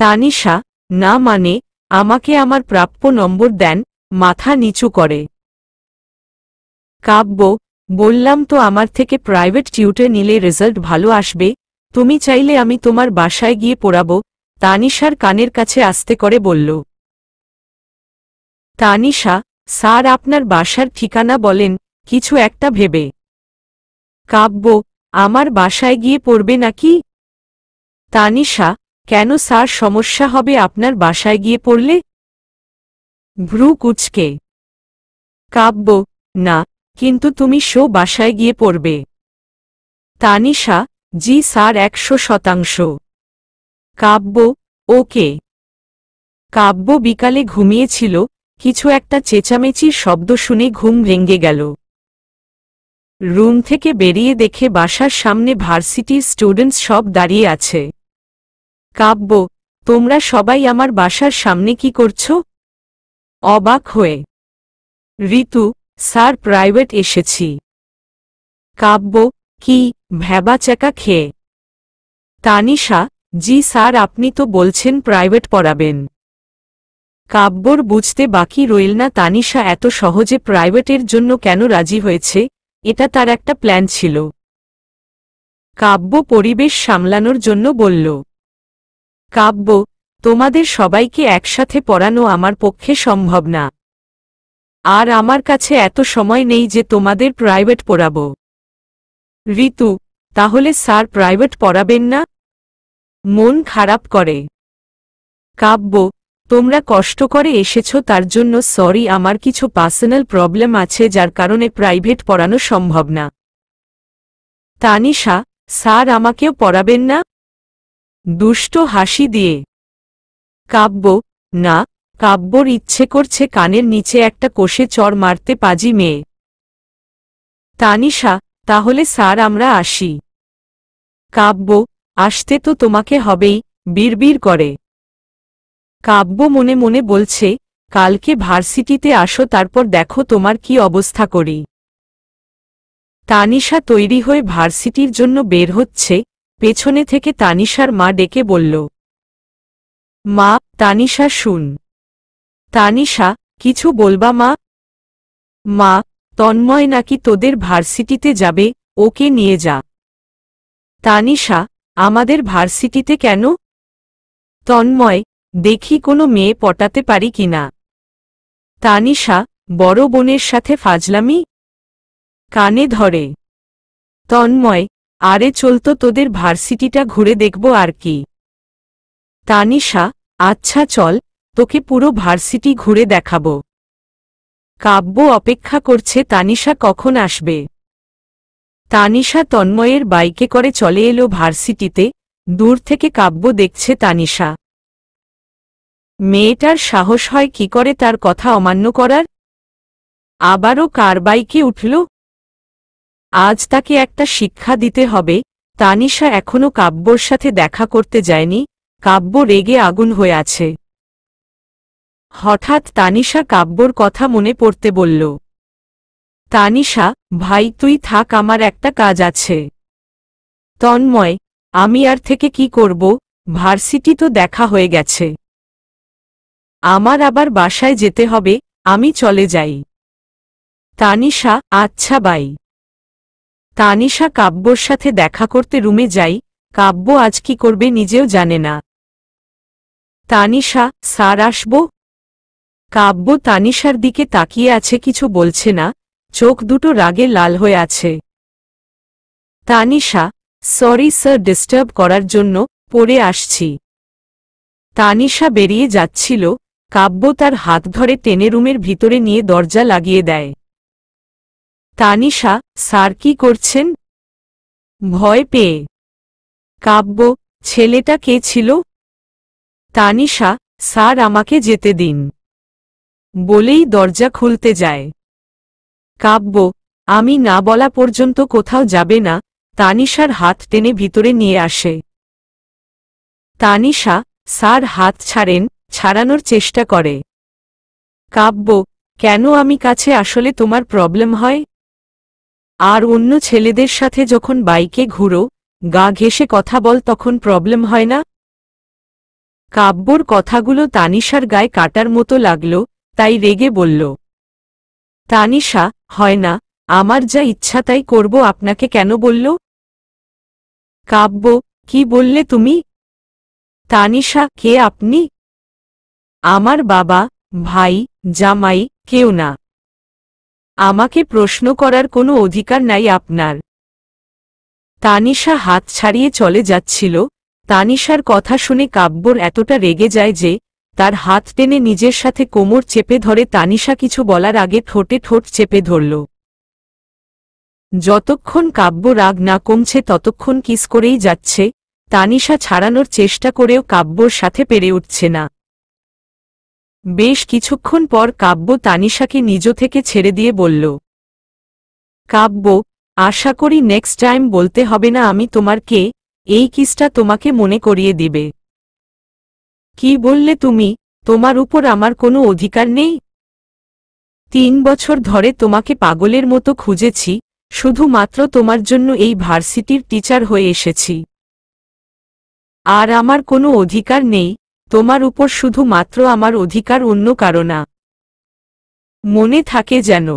তানিশা না মানে আমাকে আমার প্রাপ্য নম্বর দেন মাথা নিচু করে কাব্য বললাম তো আমার থেকে প্রাইভেট টিউটে নিলে রেজাল্ট ভালো আসবে তুমি চাইলে আমি তোমার বাসায় গিয়ে পড়াব তানিশার কানের কাছে আসতে করে বলল তানিশা স্যার আপনার বাসার ঠিকানা বলেন কিছু একটা ভেবে কাব্য আমার বাসায় গিয়ে পড়বে নাকি তানিশা কেন স্যার সমস্যা হবে আপনার বাসায় গিয়ে পড়লে ভ্রু কুচকে কাব্য না কিন্তু তুমি শো বাসায় গিয়ে পড়বে তানিশা জি স্যার একশো শতাংশ কাব্য ওকে কাব্য বিকালে ঘুমিয়েছিল কিছু একটা চেঁচামেচির শব্দ শুনে ঘুম ভেঙে গেল রুম থেকে বেরিয়ে দেখে বাসার সামনে ভার্সিটির স্টুডেন্টস সব দাঁড়িয়ে আছে কাব্য তোমরা সবাই আমার বাসার সামনে কি করছ অবাক হয়ে ঋতু স্যার প্রাইভেট এসেছি কাব্য কি ভ্যাবাচাকা খেয়ে তানিশা জি স্যার আপনি তো বলছেন প্রাইভেট পড়াবেন কাব্যর বুঝতে বাকি রইল না তানিশা এত সহজে প্রাইভেটের জন্য কেন রাজি হয়েছে এটা তার একটা প্ল্যান ছিল কাব্য পরিবেশ সামলানোর জন্য বলল কাব্য তোমাদের সবাইকে একসাথে পড়ানো আমার পক্ষে সম্ভব না আর আমার কাছে এত সময় নেই যে তোমাদের প্রাইভেট পড়াব ঋতু তাহলে স্যার প্রাইভেট পড়াবেন না মন খারাপ করে কাব্য তোমরা কষ্ট করে এসেছ তার জন্য সরি আমার কিছু পার্সোনাল প্রবলেম আছে যার কারণে প্রাইভেট পড়ানো সম্ভব না তানিশা স্যার আমাকেও পড়াবেন না দুষ্ট হাসি দিয়ে কাব্য না কাব্যর ইচ্ছে করছে কানের নিচে একটা কোষে চর মারতে পাজি মেয়ে তানিশা তাহলে স্যার আমরা আসি কাব্য আসতে তো তোমাকে হবেই বিড়বিড় করে কাব্য মনে মনে বলছে কালকে ভার্সিটিতে আসো তারপর দেখো তোমার কি অবস্থা করি তানিশা তৈরি হয়ে ভার্সিটির জন্য বের হচ্ছে পেছনে থেকে তানিশার মা ডেকে বলল মা তানিশা শুন তানিশা কিছু বলবা মা মা তন্ময় নাকি তোদের ভার্সিটিতে যাবে ওকে নিয়ে যা তানিশা আমাদের ভার্সিটিতে কেন তন্ময় দেখি কোনো মেয়ে পটাতে পারি কিনা তানিশা বড় বোনের সাথে ফাজলামি কানে ধরে তন্ময় আরে চলতো তোদের ভার্সিটিটা ঘুরে দেখব আর কি তানিশা আচ্ছা চল তোকে পুরো ভার্সিটি ঘুরে দেখাব কাব্য অপেক্ষা করছে তানিশা কখন আসবে তানিশা তন্ময়ের বাইকে করে চলে এলো ভার্সিটিতে দূর থেকে কাব্য দেখছে তানিশা মেয়েটার সাহস হয় কি করে তার কথা অমান্য করার আবারও কারবাইকে উঠল আজ তাকে একটা শিক্ষা দিতে হবে তানিশা এখনও কাব্যর সাথে দেখা করতে যায়নি কাব্য রেগে আগুন হয়ে আছে হঠাৎ তানিশা কাব্যর কথা মনে পড়তে বলল তানিশা ভাই তুই থাক আমার একটা কাজ আছে তন্ময় আমি আর থেকে কি করব ভার্সিটি তো দেখা হয়ে গেছে আমার আবার বাসায় যেতে হবে আমি চলে যাই তানিশা আচ্ছা বাই তানিশা কাব্যর সাথে দেখা করতে রুমে যাই কাব্য আজ কি করবে নিজেও জানে না তানিশা স্যার আসব কাব্য তানিশার দিকে তাকিয়ে আছে কিছু বলছে না চোখ দুটো রাগে লাল হয়ে আছে তানিশা সরি স্যার ডিস্টার্ব করার জন্য পরে আসছি তানিশা বেরিয়ে যাচ্ছিল কাব্য তার হাত ধরে টেনে রুমের ভিতরে নিয়ে দরজা লাগিয়ে দেয় তানিশা স্যার কি করছেন ভয় পেয়ে কাব্য ছেলেটা কে ছিল তানিশা স্যার আমাকে যেতে দিন বলেই দরজা খুলতে যায় কাব্য আমি না বলা পর্যন্ত কোথাও যাবে না তানিশার হাত টেনে ভিতরে নিয়ে আসে তানিশা স্যার হাত ছাড়েন ছাড়ানোর চেষ্টা করে কাব্য কেন আমি কাছে আসলে তোমার প্রবলেম হয় আর অন্য ছেলেদের সাথে যখন বাইকে ঘুরো গা ঘেসে কথা বল তখন প্রবলেম হয় না কাব্যর কথাগুলো তানিশার গায়ে কাটার মতো লাগল তাই রেগে বলল তানিশা হয় না আমার যা ইচ্ছা তাই করব আপনাকে কেন বলল কাব্য কি বললে তুমি তানিশা কে আপনি আমার বাবা ভাই জামাই কেউ না আমাকে প্রশ্ন করার কোনো অধিকার নাই আপনার তানিশা হাত ছাড়িয়ে চলে যাচ্ছিল তানিশার কথা শুনে কাব্যর এতটা রেগে যায় যে তার হাত টেনে নিজের সাথে কোমর চেপে ধরে তানিশা কিছু বলার আগে ঠোঁটে ঠোঁট চেপে ধরল যতক্ষণ কাব্য রাগ না কমছে ততক্ষণ কিস করেই যাচ্ছে তানিশা ছাড়ানোর চেষ্টা করেও কাব্যর সাথে পেরে উঠছে না বেশ কিছুক্ষণ পর কাব্য তানিশাকে নিজ থেকে ছেড়ে দিয়ে বলল কাব্য আশা করি নেক্সট টাইম বলতে হবে না আমি তোমার কে এই কিসটা তোমাকে মনে করিয়ে দিবে কি বললে তুমি তোমার উপর আমার কোনো অধিকার নেই তিন বছর ধরে তোমাকে পাগলের মতো খুঁজেছি শুধুমাত্র তোমার জন্য এই ভার্সিটির টিচার হয়ে এসেছি আর আমার কোনো অধিকার নেই তোমার উপর শুধু মাত্র আমার অধিকার অন্য কারো না মনে থাকে যেন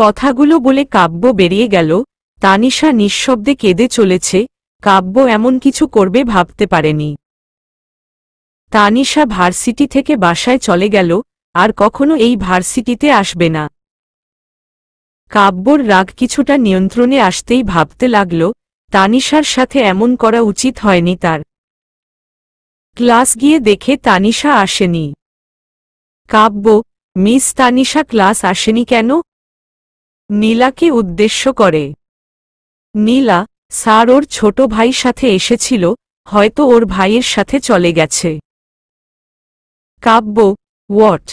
কথাগুলো বলে কাব্য বেরিয়ে গেল তানিশা নিঃশব্দে কেঁদে চলেছে কাব্য এমন কিছু করবে ভাবতে পারেনি তানিশা ভার্সিটি থেকে বাসায় চলে গেল আর কখনো এই ভার্সিটিতে আসবে না কাব্যর রাগ কিছুটা নিয়ন্ত্রণে আসতেই ভাবতে লাগল তানিশার সাথে এমন করা উচিত হয়নি তার ক্লাস গিয়ে দেখে তানিশা আসেনি কাব্য মিস তানিশা ক্লাস আসেনি কেন নীলাকে উদ্দেশ্য করে নীলা স্যার ওর ছোট ভাই সাথে এসেছিল হয়তো ওর ভাইয়ের সাথে চলে গেছে কাব্য ওয়াট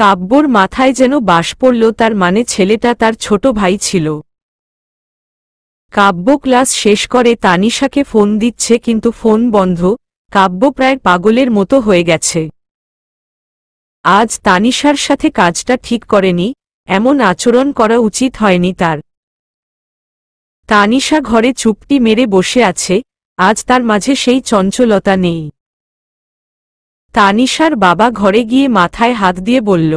কাব্যর মাথায় যেন বাস পড়ল তার মানে ছেলেটা তার ছোট ভাই ছিল কাব্য ক্লাস শেষ করে তানিশাকে ফোন দিচ্ছে কিন্তু ফোন বন্ধ কাব্য প্রায় পাগলের মতো হয়ে গেছে আজ তানিশার সাথে কাজটা ঠিক করেনি এমন আচরণ করা উচিত হয়নি তার তানিশা ঘরে চুপটি মেরে বসে আছে আজ তার মাঝে সেই চঞ্চলতা নেই তানিশার বাবা ঘরে গিয়ে মাথায় হাত দিয়ে বলল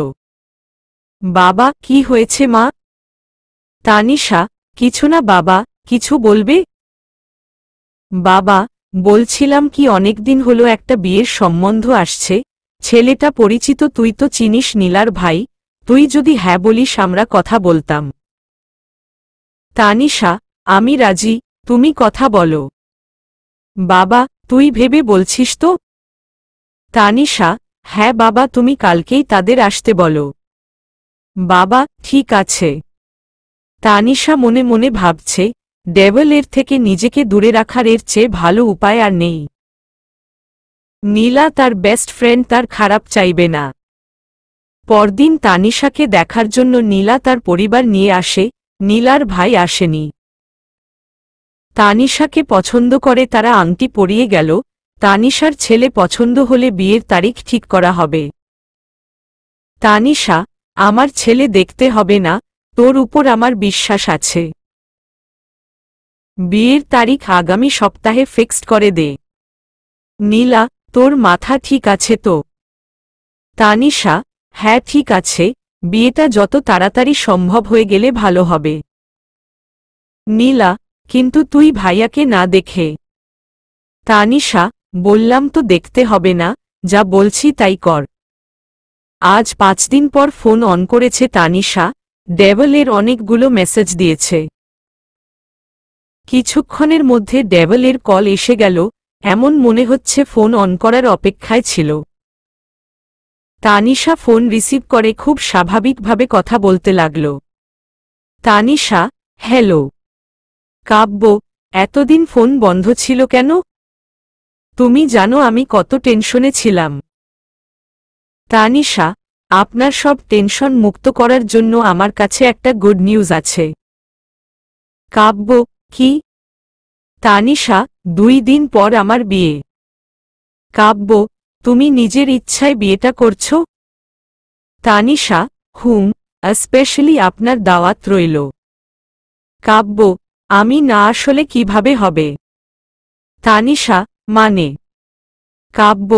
বাবা কি হয়েছে মা তানিশা কিছু না বাবা কিছু বলবে বাবা বলছিলাম কি অনেকদিন হলো একটা বিয়ের সম্বন্ধ আসছে ছেলেটা পরিচিত তুই তো চিনিস নীলার ভাই তুই যদি হ্যাঁ বলিস আমরা কথা বলতাম তানিশা আমি রাজি তুমি কথা বলো বাবা তুই ভেবে বলছিস তো তানিশা হ্যাঁ বাবা তুমি কালকেই তাদের আসতে বলো বাবা ঠিক আছে তানিশা মনে মনে ভাবছে ডেবল এর থেকে নিজেকে দূরে রাখার এর চেয়ে ভালো উপায় আর নেই নীলা তার বেস্ট ফ্রেন্ড তার খারাপ চাইবে না পরদিন তানিশাকে দেখার জন্য নীলা তার পরিবার নিয়ে আসে নীলার ভাই আসেনি তানিশাকে পছন্দ করে তারা আংটি পরিয়ে গেল তানিশার ছেলে পছন্দ হলে বিয়ের তারিখ ঠিক করা হবে তানিশা আমার ছেলে দেখতে হবে না তোর উপর আমার বিশ্বাস আছে বিয়ের তারিখ আগামী সপ্তাহে ফিক্সড করে দে নীলা তোর মাথা ঠিক আছে তো তানিশা হ্যাঁ ঠিক আছে বিয়েটা যত তাড়াতাড়ি সম্ভব হয়ে গেলে ভালো হবে নীলা কিন্তু তুই ভাইয়াকে না দেখে তানিশা বললাম তো দেখতে হবে না যা বলছি তাই কর আজ পাঁচ দিন পর ফোন অন করেছে তানিশা ডেভেলের অনেকগুলো মেসেজ দিয়েছে কিছুক্ষণের মধ্যে ডেভেলের কল এসে গেল এমন মনে হচ্ছে ফোন অন করার অপেক্ষায় ছিল তানিশা ফোন রিসিভ করে খুব স্বাভাবিকভাবে কথা বলতে লাগল তানিশা হ্যালো কাব্য এতদিন ফোন বন্ধ ছিল কেন তুমি জানো আমি কত টেনশনে ছিলাম তানিশা আপনার সব টেনশন মুক্ত করার জন্য আমার কাছে একটা গুড নিউজ আছে কাব্য কি তানিশা দুই দিন পর আমার বিয়ে কাব্য তুমি নিজের ইচ্ছায় বিয়েটা করছ তানিশা হুম স্পেশালি আপনার দাওয়াত রইল কাব্য আমি না আসলে কিভাবে হবে তানিশা মানে কাব্য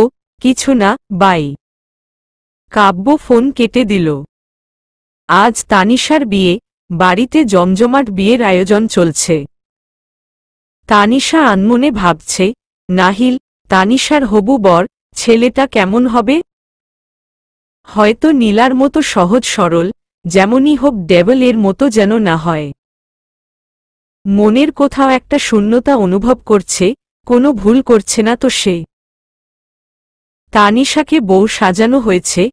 কিছু না বাই কাব্য ফোন কেটে দিল আজ তানিশার বিয়ে বাড়িতে জমজমাট বিয়ের আয়োজন চলছে তানিশা আনমনে ভাবছে নাহিল তানিশার হবু বর ছেলেটা কেমন হবে হয়তো নীলার মতো সহজ সরল যেমনই হোক ডেভেল এর মতো যেন না হয় মনের কোথাও একটা শূন্যতা অনুভব করছে কোনো ভুল করছে না তো সে তানিশাকে বউ সাজানো হয়েছে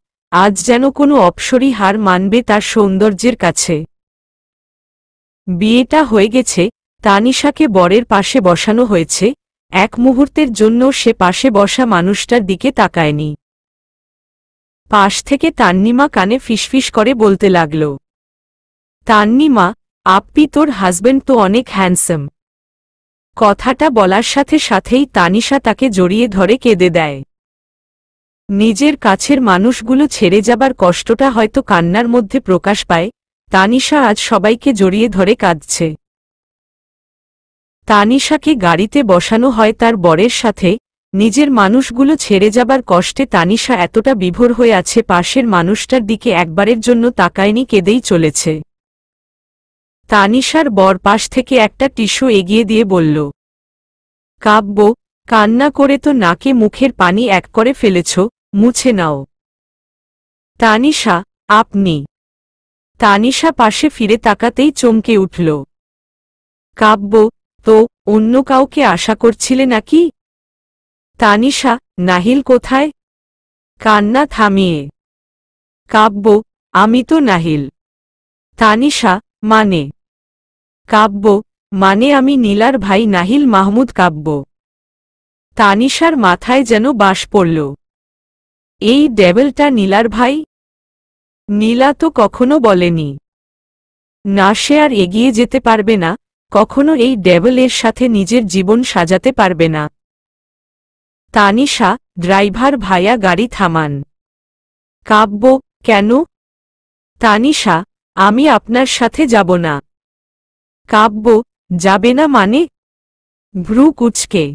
আজ যেন কোনো অপসরি হার মানবে তার সৌন্দর্যের কাছে বিয়েটা হয়ে গেছে তানিশাকে বরের পাশে বসানো হয়েছে এক মুহূর্তের জন্য সে পাশে বসা মানুষটার দিকে তাকায়নি পাশ থেকে তান্নিমা কানে ফিসফিস করে বলতে লাগল তান্নিমা আপ্পি তোর হাজব্যান্ড তো অনেক হ্যান্ডসম কথাটা বলার সাথে সাথেই তানিশা তাকে জড়িয়ে ধরে কেঁদে দেয় নিজের কাছের মানুষগুলো ছেড়ে যাবার কষ্টটা হয়তো কান্নার মধ্যে প্রকাশ পায় তানিশা আজ সবাইকে জড়িয়ে ধরে কাঁদছে তানিশাকে গাড়িতে বসানো হয় তার বরের সাথে নিজের মানুষগুলো ছেড়ে যাবার কষ্টে তানিশা এতটা বিভোর হয়ে আছে পাশের মানুষটার দিকে একবারের জন্য তাকায়নি কেঁদেই চলেছে তানিশার বর পাশ থেকে একটা টিস্যু এগিয়ে দিয়ে বলল কাব্য কান্না করে তো নাকে মুখের পানি এক করে ফেলেছ মুছে নাও তানিশা আপনি তানিশা পাশে ফিরে তাকাতেই চমকে উঠল কাব্য তো অন্য কাউকে আশা করছিলে নাকি তানিশা নাহিল কোথায় কান্না থামিয়ে কাব্য আমি তো নাহিল তানিশা মানে কাব্য মানে আমি নীলার ভাই নাহিল মাহমুদ কাব্য তানিশার মাথায় যেন বাস পড়ল এই ডেবেলটা নীলার ভাই নীলা তো কখনো বলেনি না সে আর এগিয়ে যেতে পারবে না কখনো এই ডেবল এর সাথে নিজের জীবন সাজাতে পারবে না তানিশা ড্রাইভার ভাইয়া গাড়ি থামান কাব্য কেন তানিশা আমি আপনার সাথে যাব না কাব্য যাবে না মানে ভ্রু কুচকে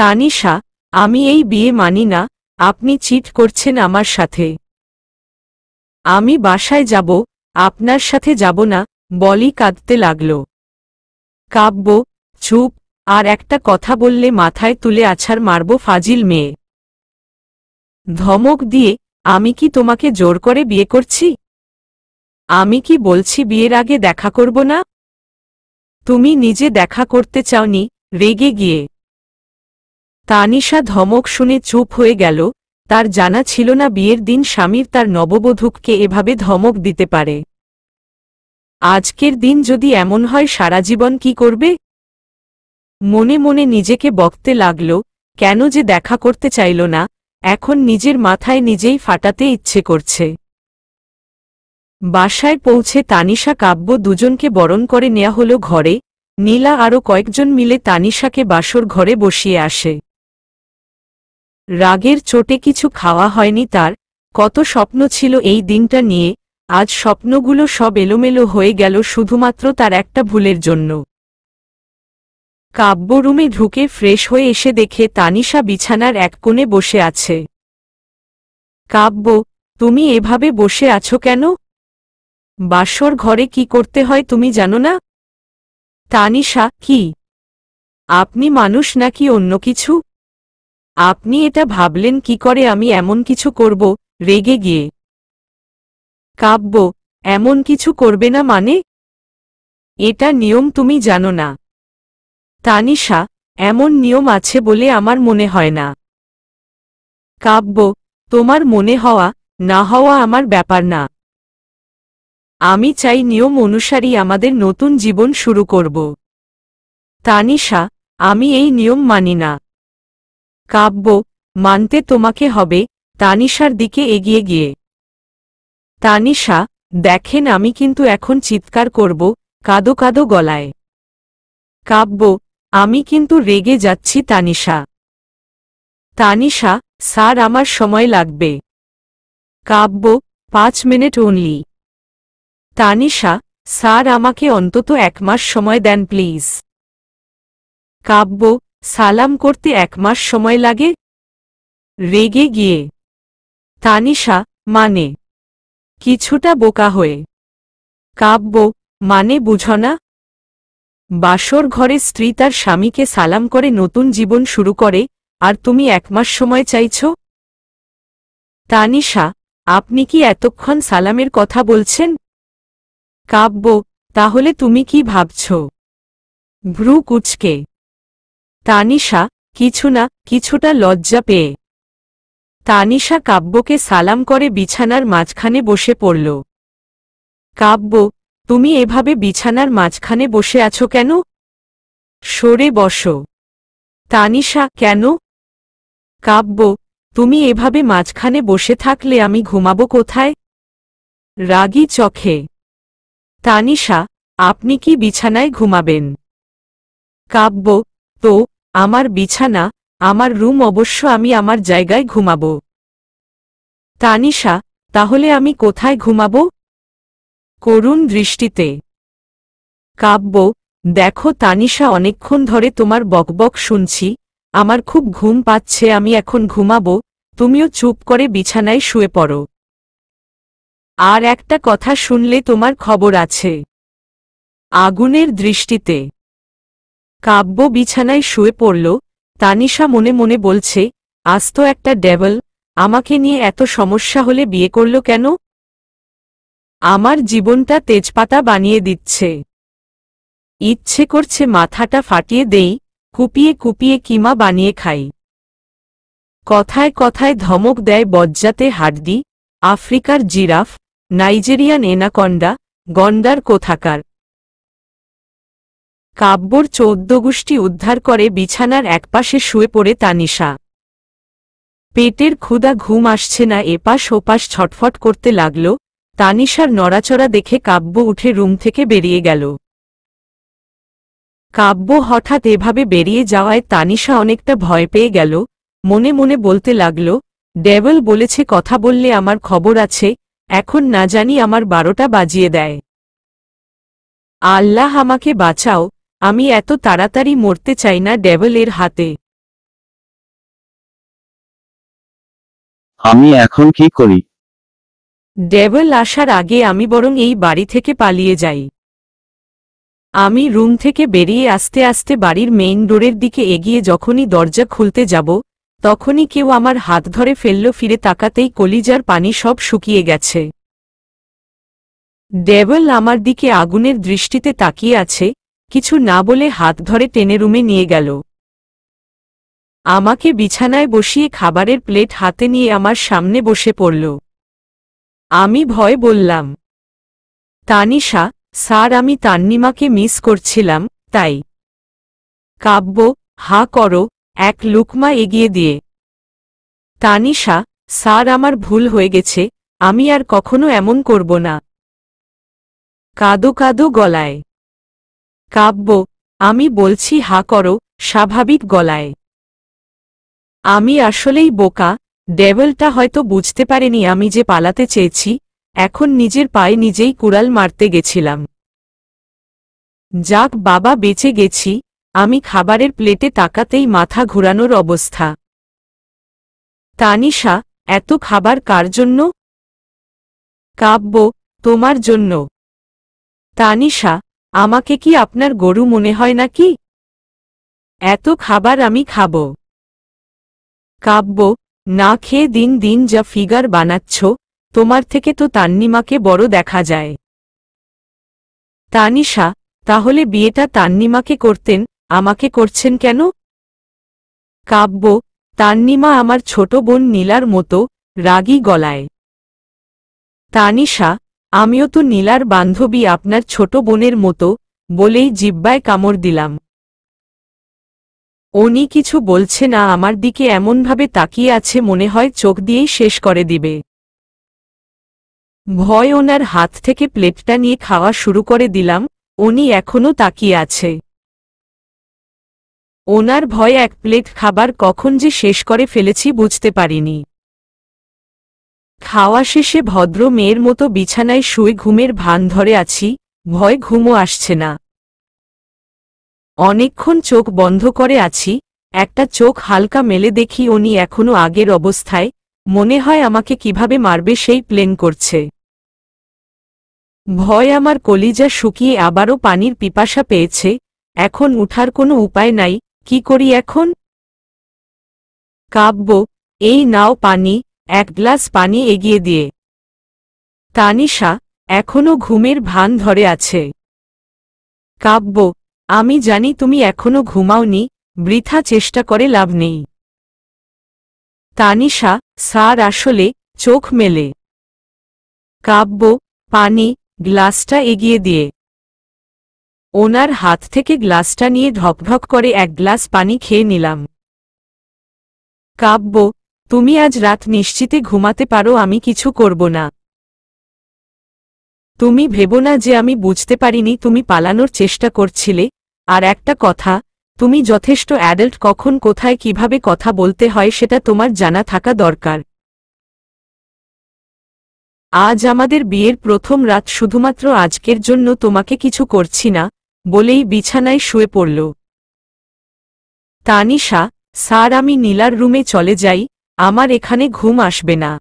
তানিশা আমি এই বিয়ে মানি না আপনি চিট করছেন আমার সাথে আমি বাসায় যাব আপনার সাথে যাব না বলি কাঁদতে লাগল কাব্য চুপ আর একটা কথা বললে মাথায় তুলে আছার মারব ফাজিল মেয়ে ধমক দিয়ে আমি কি তোমাকে জোর করে বিয়ে করছি আমি কি বলছি বিয়ের আগে দেখা করব না তুমি নিজে দেখা করতে চাওনি রেগে গিয়ে তানিশা ধমক শুনে চুপ হয়ে গেল তার জানা ছিল না বিয়ের দিন স্বামীর তার নববধূককে এভাবে ধমক দিতে পারে আজকের দিন যদি এমন হয় সারা জীবন কি করবে মনে মনে নিজেকে বকতে লাগল কেন যে দেখা করতে চাইল না এখন নিজের মাথায় নিজেই ফাটাতে ইচ্ছে করছে বাসায় পৌঁছে তানিশা কাব্য দুজনকে বরণ করে নেয়া হল ঘরে নীলা আরও কয়েকজন মিলে তানিশাকে বাসর ঘরে বসিয়ে আসে রাগের চোটে কিছু খাওয়া হয়নি তার কত স্বপ্ন ছিল এই দিনটা নিয়ে আজ স্বপ্নগুলো সব এলোমেলো হয়ে গেল শুধুমাত্র তার একটা ভুলের জন্য কাব্যরুমে ঢুকে ফ্রেশ হয়ে এসে দেখে তানিশা বিছানার এক কোণে বসে আছে কাব্য তুমি এভাবে বসে আছো কেন বাসর ঘরে কি করতে হয় তুমি জানো না তানিশা কি আপনি মানুষ নাকি অন্য কিছু আপনি এটা ভাবলেন কি করে আমি এমন কিছু করব রেগে গিয়ে কাব্য এমন কিছু করবে না মানে এটা নিয়ম তুমি জানো না তানিশা এমন নিয়ম আছে বলে আমার মনে হয় না কাব্য তোমার মনে হওয়া না হওয়া আমার ব্যাপার না আমি চাই নিয়ম অনুসারী আমাদের নতুন জীবন শুরু করব তানিশা আমি এই নিয়ম মানি না কাব্য মানতে তোমাকে হবে তানিশার দিকে এগিয়ে গিয়ে তানিশা দেখেন আমি কিন্তু এখন চিৎকার করব কাদো কাদো গলায় কাব্য আমি কিন্তু রেগে যাচ্ছি তানিশা তানিশা স্যার আমার সময় লাগবে কাব্য পাঁচ মিনিট অনলি তানিশা স্যার আমাকে অন্তত এক মাস সময় দেন প্লিজ কাব্য সালাম করতে এক মাস সময় লাগে রেগে গিয়ে তানিশা মানে কিছুটা বোকা হয়ে কাব্য মানে বুঝো না বাসর ঘরে স্ত্রী তার স্বামীকে সালাম করে নতুন জীবন শুরু করে আর তুমি এক মাস সময় চাইছ তানিশা আপনি কি এতক্ষণ সালামের কথা বলছেন কাব্য তাহলে তুমি কি ভাবছ ভ্রু কুচকে তানিশা কিছু না কিছুটা লজ্জা পেয়ে তানিশা কাব্যকে সালাম করে বিছানার মাঝখানে বসে পড়ল কাব্য তুমি এভাবে বিছানার মাঝখানে বসে আছো কেন সরে বসো তানিশা কেন কাব্য তুমি এভাবে মাঝখানে বসে থাকলে আমি ঘুমাবো কোথায় রাগি চখে তানিশা আপনি কি বিছানায় ঘুমাবেন কাব্য তো আমার বিছানা আমার রুম অবশ্য আমি আমার জায়গায় ঘুমাব তানিশা তাহলে আমি কোথায় ঘুমাব করুণ দৃষ্টিতে কাব্য দেখো তানিশা অনেকক্ষণ ধরে তোমার বকবক শুনছি আমার খুব ঘুম পাচ্ছে আমি এখন ঘুমাব তুমিও চুপ করে বিছানায় শুয়ে পড়ো আর একটা কথা শুনলে তোমার খবর আছে আগুনের দৃষ্টিতে কাব্য বিছানায় শুয়ে পড়ল তানিশা মনে মনে বলছে আস্ত একটা ডেবল আমাকে নিয়ে এত সমস্যা হলে বিয়ে করল কেন আমার জীবনটা তেজপাতা বানিয়ে দিচ্ছে ইচ্ছে করছে মাথাটা ফাটিয়ে দেই কুপিয়ে কুপিয়ে কিমা বানিয়ে খাই কথায় কথায় ধমক দেয় বজ্জাতে হাড্ডি আফ্রিকার জিরাফ নাইজেরিয়ান এনাকন্ডা গন্ডার কোথাকার কাব্যর চৌদ্দগুষ্টি উদ্ধার করে বিছানার একপাশে শুয়ে পড়ে তানিশা পেটের ক্ষুদা ঘুম আসছে না এপাশ ওপাশ ছটফট করতে লাগল তানিশার নড়াচড়া দেখে কাব্য উঠে রুম থেকে বেরিয়ে গেল কাব্য হঠাৎ এভাবে বেরিয়ে যাওয়ায় তানিশা অনেকটা ভয় পেয়ে গেল মনে মনে বলতে লাগল ডেভেল বলেছে কথা বললে আমার খবর আছে এখন না জানি আমার বারোটা বাজিয়ে দেয় আল্লাহ আমাকে বাঁচাও আমি এত তাড়াতাড়ি মরতে চাই না ডেভেলের হাতে আমি এখন কি করি ডেভেল আসার আগে আমি বরং এই বাড়ি থেকে পালিয়ে যাই আমি রুম থেকে বেরিয়ে আস্তে আস্তে বাড়ির মেইন ডোরের দিকে এগিয়ে যখনই দরজা খুলতে যাব তখনই কেউ আমার হাত ধরে ফেললো ফিরে তাকাতেই কলিজার পানি সব শুকিয়ে গেছে ডেভেল আমার দিকে আগুনের দৃষ্টিতে তাকিয়ে আছে কিছু না বলে হাত ধরে টেনে রুমে নিয়ে গেল আমাকে বিছানায় বসিয়ে খাবারের প্লেট হাতে নিয়ে আমার সামনে বসে পড়ল আমি ভয় বললাম তানিশা স্যার আমি তান্নিমাকে মিস করছিলাম তাই কাব্য হা কর এক লুকমা এগিয়ে দিয়ে তানিশা স্যার আমার ভুল হয়ে গেছে আমি আর কখনো এমন করব না কাদো কাদো গলায় কাব্য আমি বলছি হা করো স্বাভাবিক গলায় আমি আসলেই বোকা ডেভেলটা হয়তো বুঝতে পারেনি আমি যে পালাতে চেয়েছি এখন নিজের পায়ে নিজেই কুড়াল মারতে গেছিলাম যাক বাবা বেঁচে গেছি আমি খাবারের প্লেটে তাকাতেই মাথা ঘুরানোর অবস্থা তানিশা এত খাবার কার জন্য কাব্য তোমার জন্য তানিশা আমাকে কি আপনার গরু মনে হয় নাকি এত খাবার আমি খাব কাব্য না খেয়ে দিন দিন যা ফিগার বানাচ্ছ তোমার থেকে তো তান্নিমাকে বড় দেখা যায় তানিশা তাহলে বিয়েটা তান্নিমাকে করতেন আমাকে করছেন কেন কাব্য তান্নিমা আমার ছোট বোন নীলার মতো রাগী গলায় তানিশা আমিও তো নীলার বান্ধবী আপনার ছোট বোনের মতো বলেই জিব্বায় কামড় দিলাম উনি কিছু বলছে না আমার দিকে এমনভাবে তাকিয়ে আছে মনে হয় চোখ দিয়েই শেষ করে দিবে ভয় ওনার হাত থেকে প্লেটটা নিয়ে খাওয়া শুরু করে দিলাম উনি এখনও তাকিয়ে আছে ওনার ভয় এক প্লেট খাবার কখন যে শেষ করে ফেলেছি বুঝতে পারিনি খাওয়া শেষে ভদ্র মেয়ের মতো বিছানায় শুয়ে ঘুমের ভান ধরে আছি ভয় ঘুমও আসছে না অনেকক্ষণ চোখ বন্ধ করে আছি একটা চোখ হালকা মেলে দেখি উনি এখনো আগের অবস্থায় মনে হয় আমাকে কিভাবে মারবে সেই প্লেন করছে ভয় আমার কলিজা শুকিয়ে আবারও পানির পিপাসা পেয়েছে এখন উঠার কোনো উপায় নাই কি করি এখন কাব্য এই নাও পানি এক গ্লাস পানি এগিয়ে দিয়ে তানিশা এখনো ঘুমের ভান ধরে আছে কাব্য আমি জানি তুমি এখনো ঘুমাওনি বৃথা চেষ্টা করে লাভ নেই তানিশা সার আসলে চোখ মেলে কাব্য পানি গ্লাসটা এগিয়ে দিয়ে ওনার হাত থেকে গ্লাসটা নিয়ে ঢকঢক করে এক গ্লাস পানি খেয়ে নিলাম কাব্য তুমি আজ রাত নিশ্চিতে ঘুমাতে পারো আমি কিছু করব না তুমি ভেবো না যে আমি বুঝতে পারিনি তুমি পালানোর চেষ্টা করছিলে আর একটা কথা তুমি যথেষ্ট অ্যাডাল্ট কখন কোথায় কিভাবে কথা বলতে হয় সেটা তোমার জানা থাকা দরকার আজ আমাদের বিয়ের প্রথম রাত শুধুমাত্র আজকের জন্য তোমাকে কিছু করছি না বলেই বিছানায় শুয়ে পড়ল তানিশা স্যার আমি নীলার রুমে চলে যাই আমার এখানে ঘুম আসবে না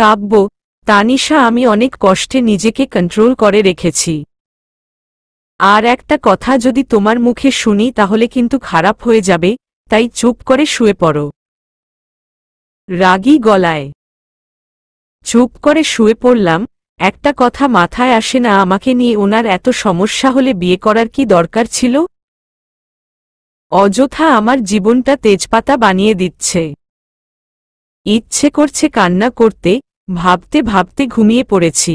কাব্য তানিশা আমি অনেক কষ্টে নিজেকে কন্ট্রোল করে রেখেছি আর একটা কথা যদি তোমার মুখে শুনি তাহলে কিন্তু খারাপ হয়ে যাবে তাই চুপ করে শুয়ে পড়ো রাগী গলায় চুপ করে শুয়ে পড়লাম একটা কথা মাথায় আসে না আমাকে নিয়ে ওনার এত সমস্যা হলে বিয়ে করার কি দরকার ছিল অযথা আমার জীবনটা তেজপাতা বানিয়ে দিচ্ছে ইচ্ছে করছে কান্না করতে ভাবতে ভাবতে ঘুমিয়ে পড়েছি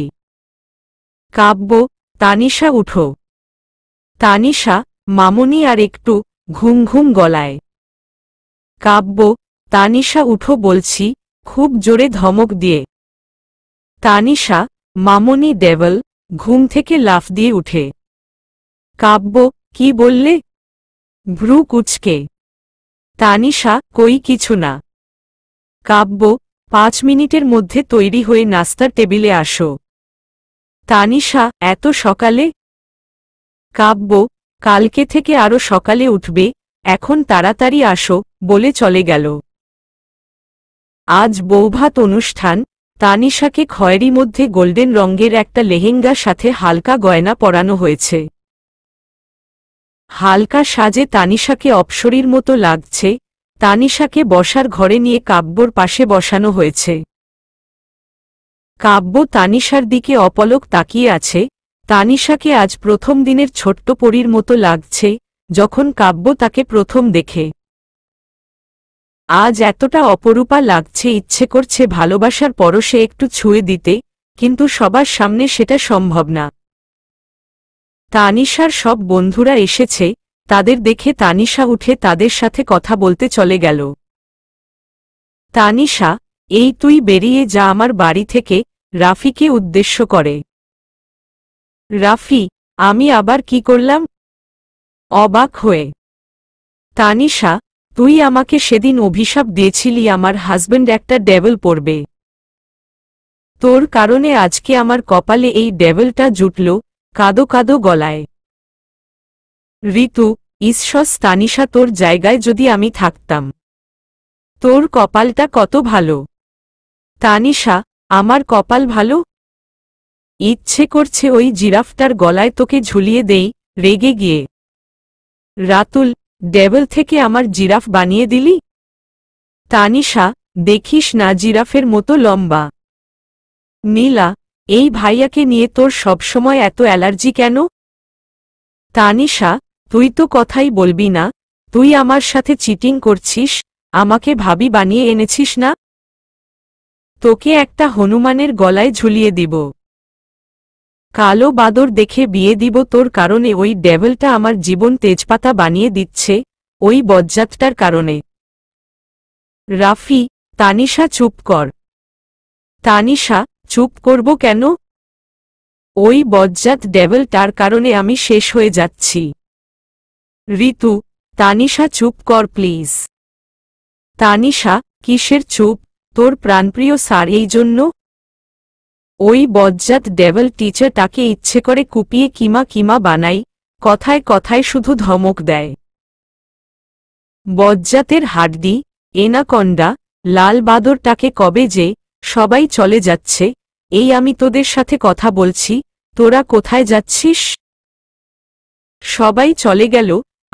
কাব্য তানিশা উঠো তানিশা মামনি আর একটু ঘুম ঘুম গলায় কাব্য তানিশা উঠো বলছি খুব জোরে ধমক দিয়ে তানিশা মামনি দেবল ঘুম থেকে লাফ দিয়ে উঠে কাব্য কি বললে ভ্রু কুচকে তানিশা কই কিছু না কাব্য পাঁচ মিনিটের মধ্যে তৈরি হয়ে নাস্তার টেবিলে আসো তানিশা এত সকালে কাব্য কালকে থেকে আরও সকালে উঠবে এখন তাড়াতাড়ি আসো বলে চলে গেল আজ বৌভাত অনুষ্ঠান তানিশাকে খয়েরি মধ্যে গোল্ডেন রঙের একটা লেহেঙ্গার সাথে হালকা গয়না পরানো হয়েছে হালকা সাজে তানিশাকে অপসরীর মতো লাগছে তানিশাকে বসার ঘরে নিয়ে কাব্যর পাশে বসানো হয়েছে কাব্য তানিশার দিকে অপলক তাকিয়ে আছে তানিশাকে আজ প্রথম দিনের ছোট্ট পরীর মতো লাগছে যখন কাব্য তাকে প্রথম দেখে আজ এতটা অপরূপা লাগছে ইচ্ছে করছে ভালোবাসার পরশে একটু ছুঁয়ে দিতে কিন্তু সবার সামনে সেটা সম্ভব না তানিশার সব বন্ধুরা এসেছে তাদের দেখে তানিশা উঠে তাদের সাথে কথা বলতে চলে গেল তানিশা এই তুই বেরিয়ে যা আমার বাড়ি থেকে রাফিকে উদ্দেশ্য করে রাফি আমি আবার কি করলাম অবাক হয়ে তানিশা তুই আমাকে সেদিন অভিশাপ দিয়েছিলি আমার হাজব্যান্ড একটা ডেভেল পড়বে তোর কারণে আজকে আমার কপালে এই ডেভেলটা জুটল কাদো কাদো গলায় ঋতু ঈশ্বর তানিশা তোর জায়গায় যদি আমি থাকতাম তোর কপালটা কত ভালো তানিশা আমার কপাল ভালো ইচ্ছে করছে ওই জিরাফটার গলায় তোকে ঝুলিয়ে দেই রেগে গিয়ে রাতুল ডেবল থেকে আমার জিরাফ বানিয়ে দিলি তানিশা দেখিস না জিরাফের মতো লম্বা নীলা এই ভাইয়াকে নিয়ে তোর সবসময় এত অ্যালার্জি কেন তানিশা তুই তো কথাই বলবি না তুই আমার সাথে চিটিং করছিস আমাকে ভাবি বানিয়ে এনেছিস না তোকে একটা হনুমানের গলায় ঝুলিয়ে দিব কালো বাদর দেখে বিয়ে দিব তোর কারণে ওই ডেভেলটা আমার জীবন তেজপাতা বানিয়ে দিচ্ছে ওই বজ্জাতটার কারণে রাফি তানিশা চুপ কর তানিশা চুপ করব কেন ওই বজ্জাত ডেভেলটার কারণে আমি শেষ হয়ে যাচ্ছি ঋতু তানিশা চুপ কর প্লিজ তানিশা কিসের চুপ তোর প্রাণপ্রিয় স্যার এই জন্য ওই বজ্জাত ডেভেল টিচার তাকে ইচ্ছে করে কুপিয়ে কিমা কিমা বানাই কথায় কথায় শুধু ধমক দেয় বজ্জাতের হাড্ডি এনাকন্ডা লাল বাদরটাকে কবে যে সবাই চলে যাচ্ছে এই আমি তোদের সাথে কথা বলছি তোরা কোথায় যাচ্ছিস সবাই চলে গেল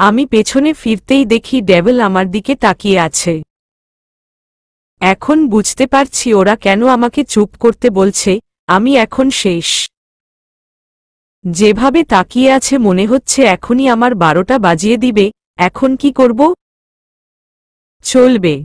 আমি পেছনে ফিরতেই দেখি ডেভেল আমার দিকে তাকিয়ে আছে এখন বুঝতে পারছি ওরা কেন আমাকে চুপ করতে বলছে আমি এখন শেষ যেভাবে তাকিয়ে আছে মনে হচ্ছে এখনই আমার বারোটা বাজিয়ে দিবে এখন কি করব চলবে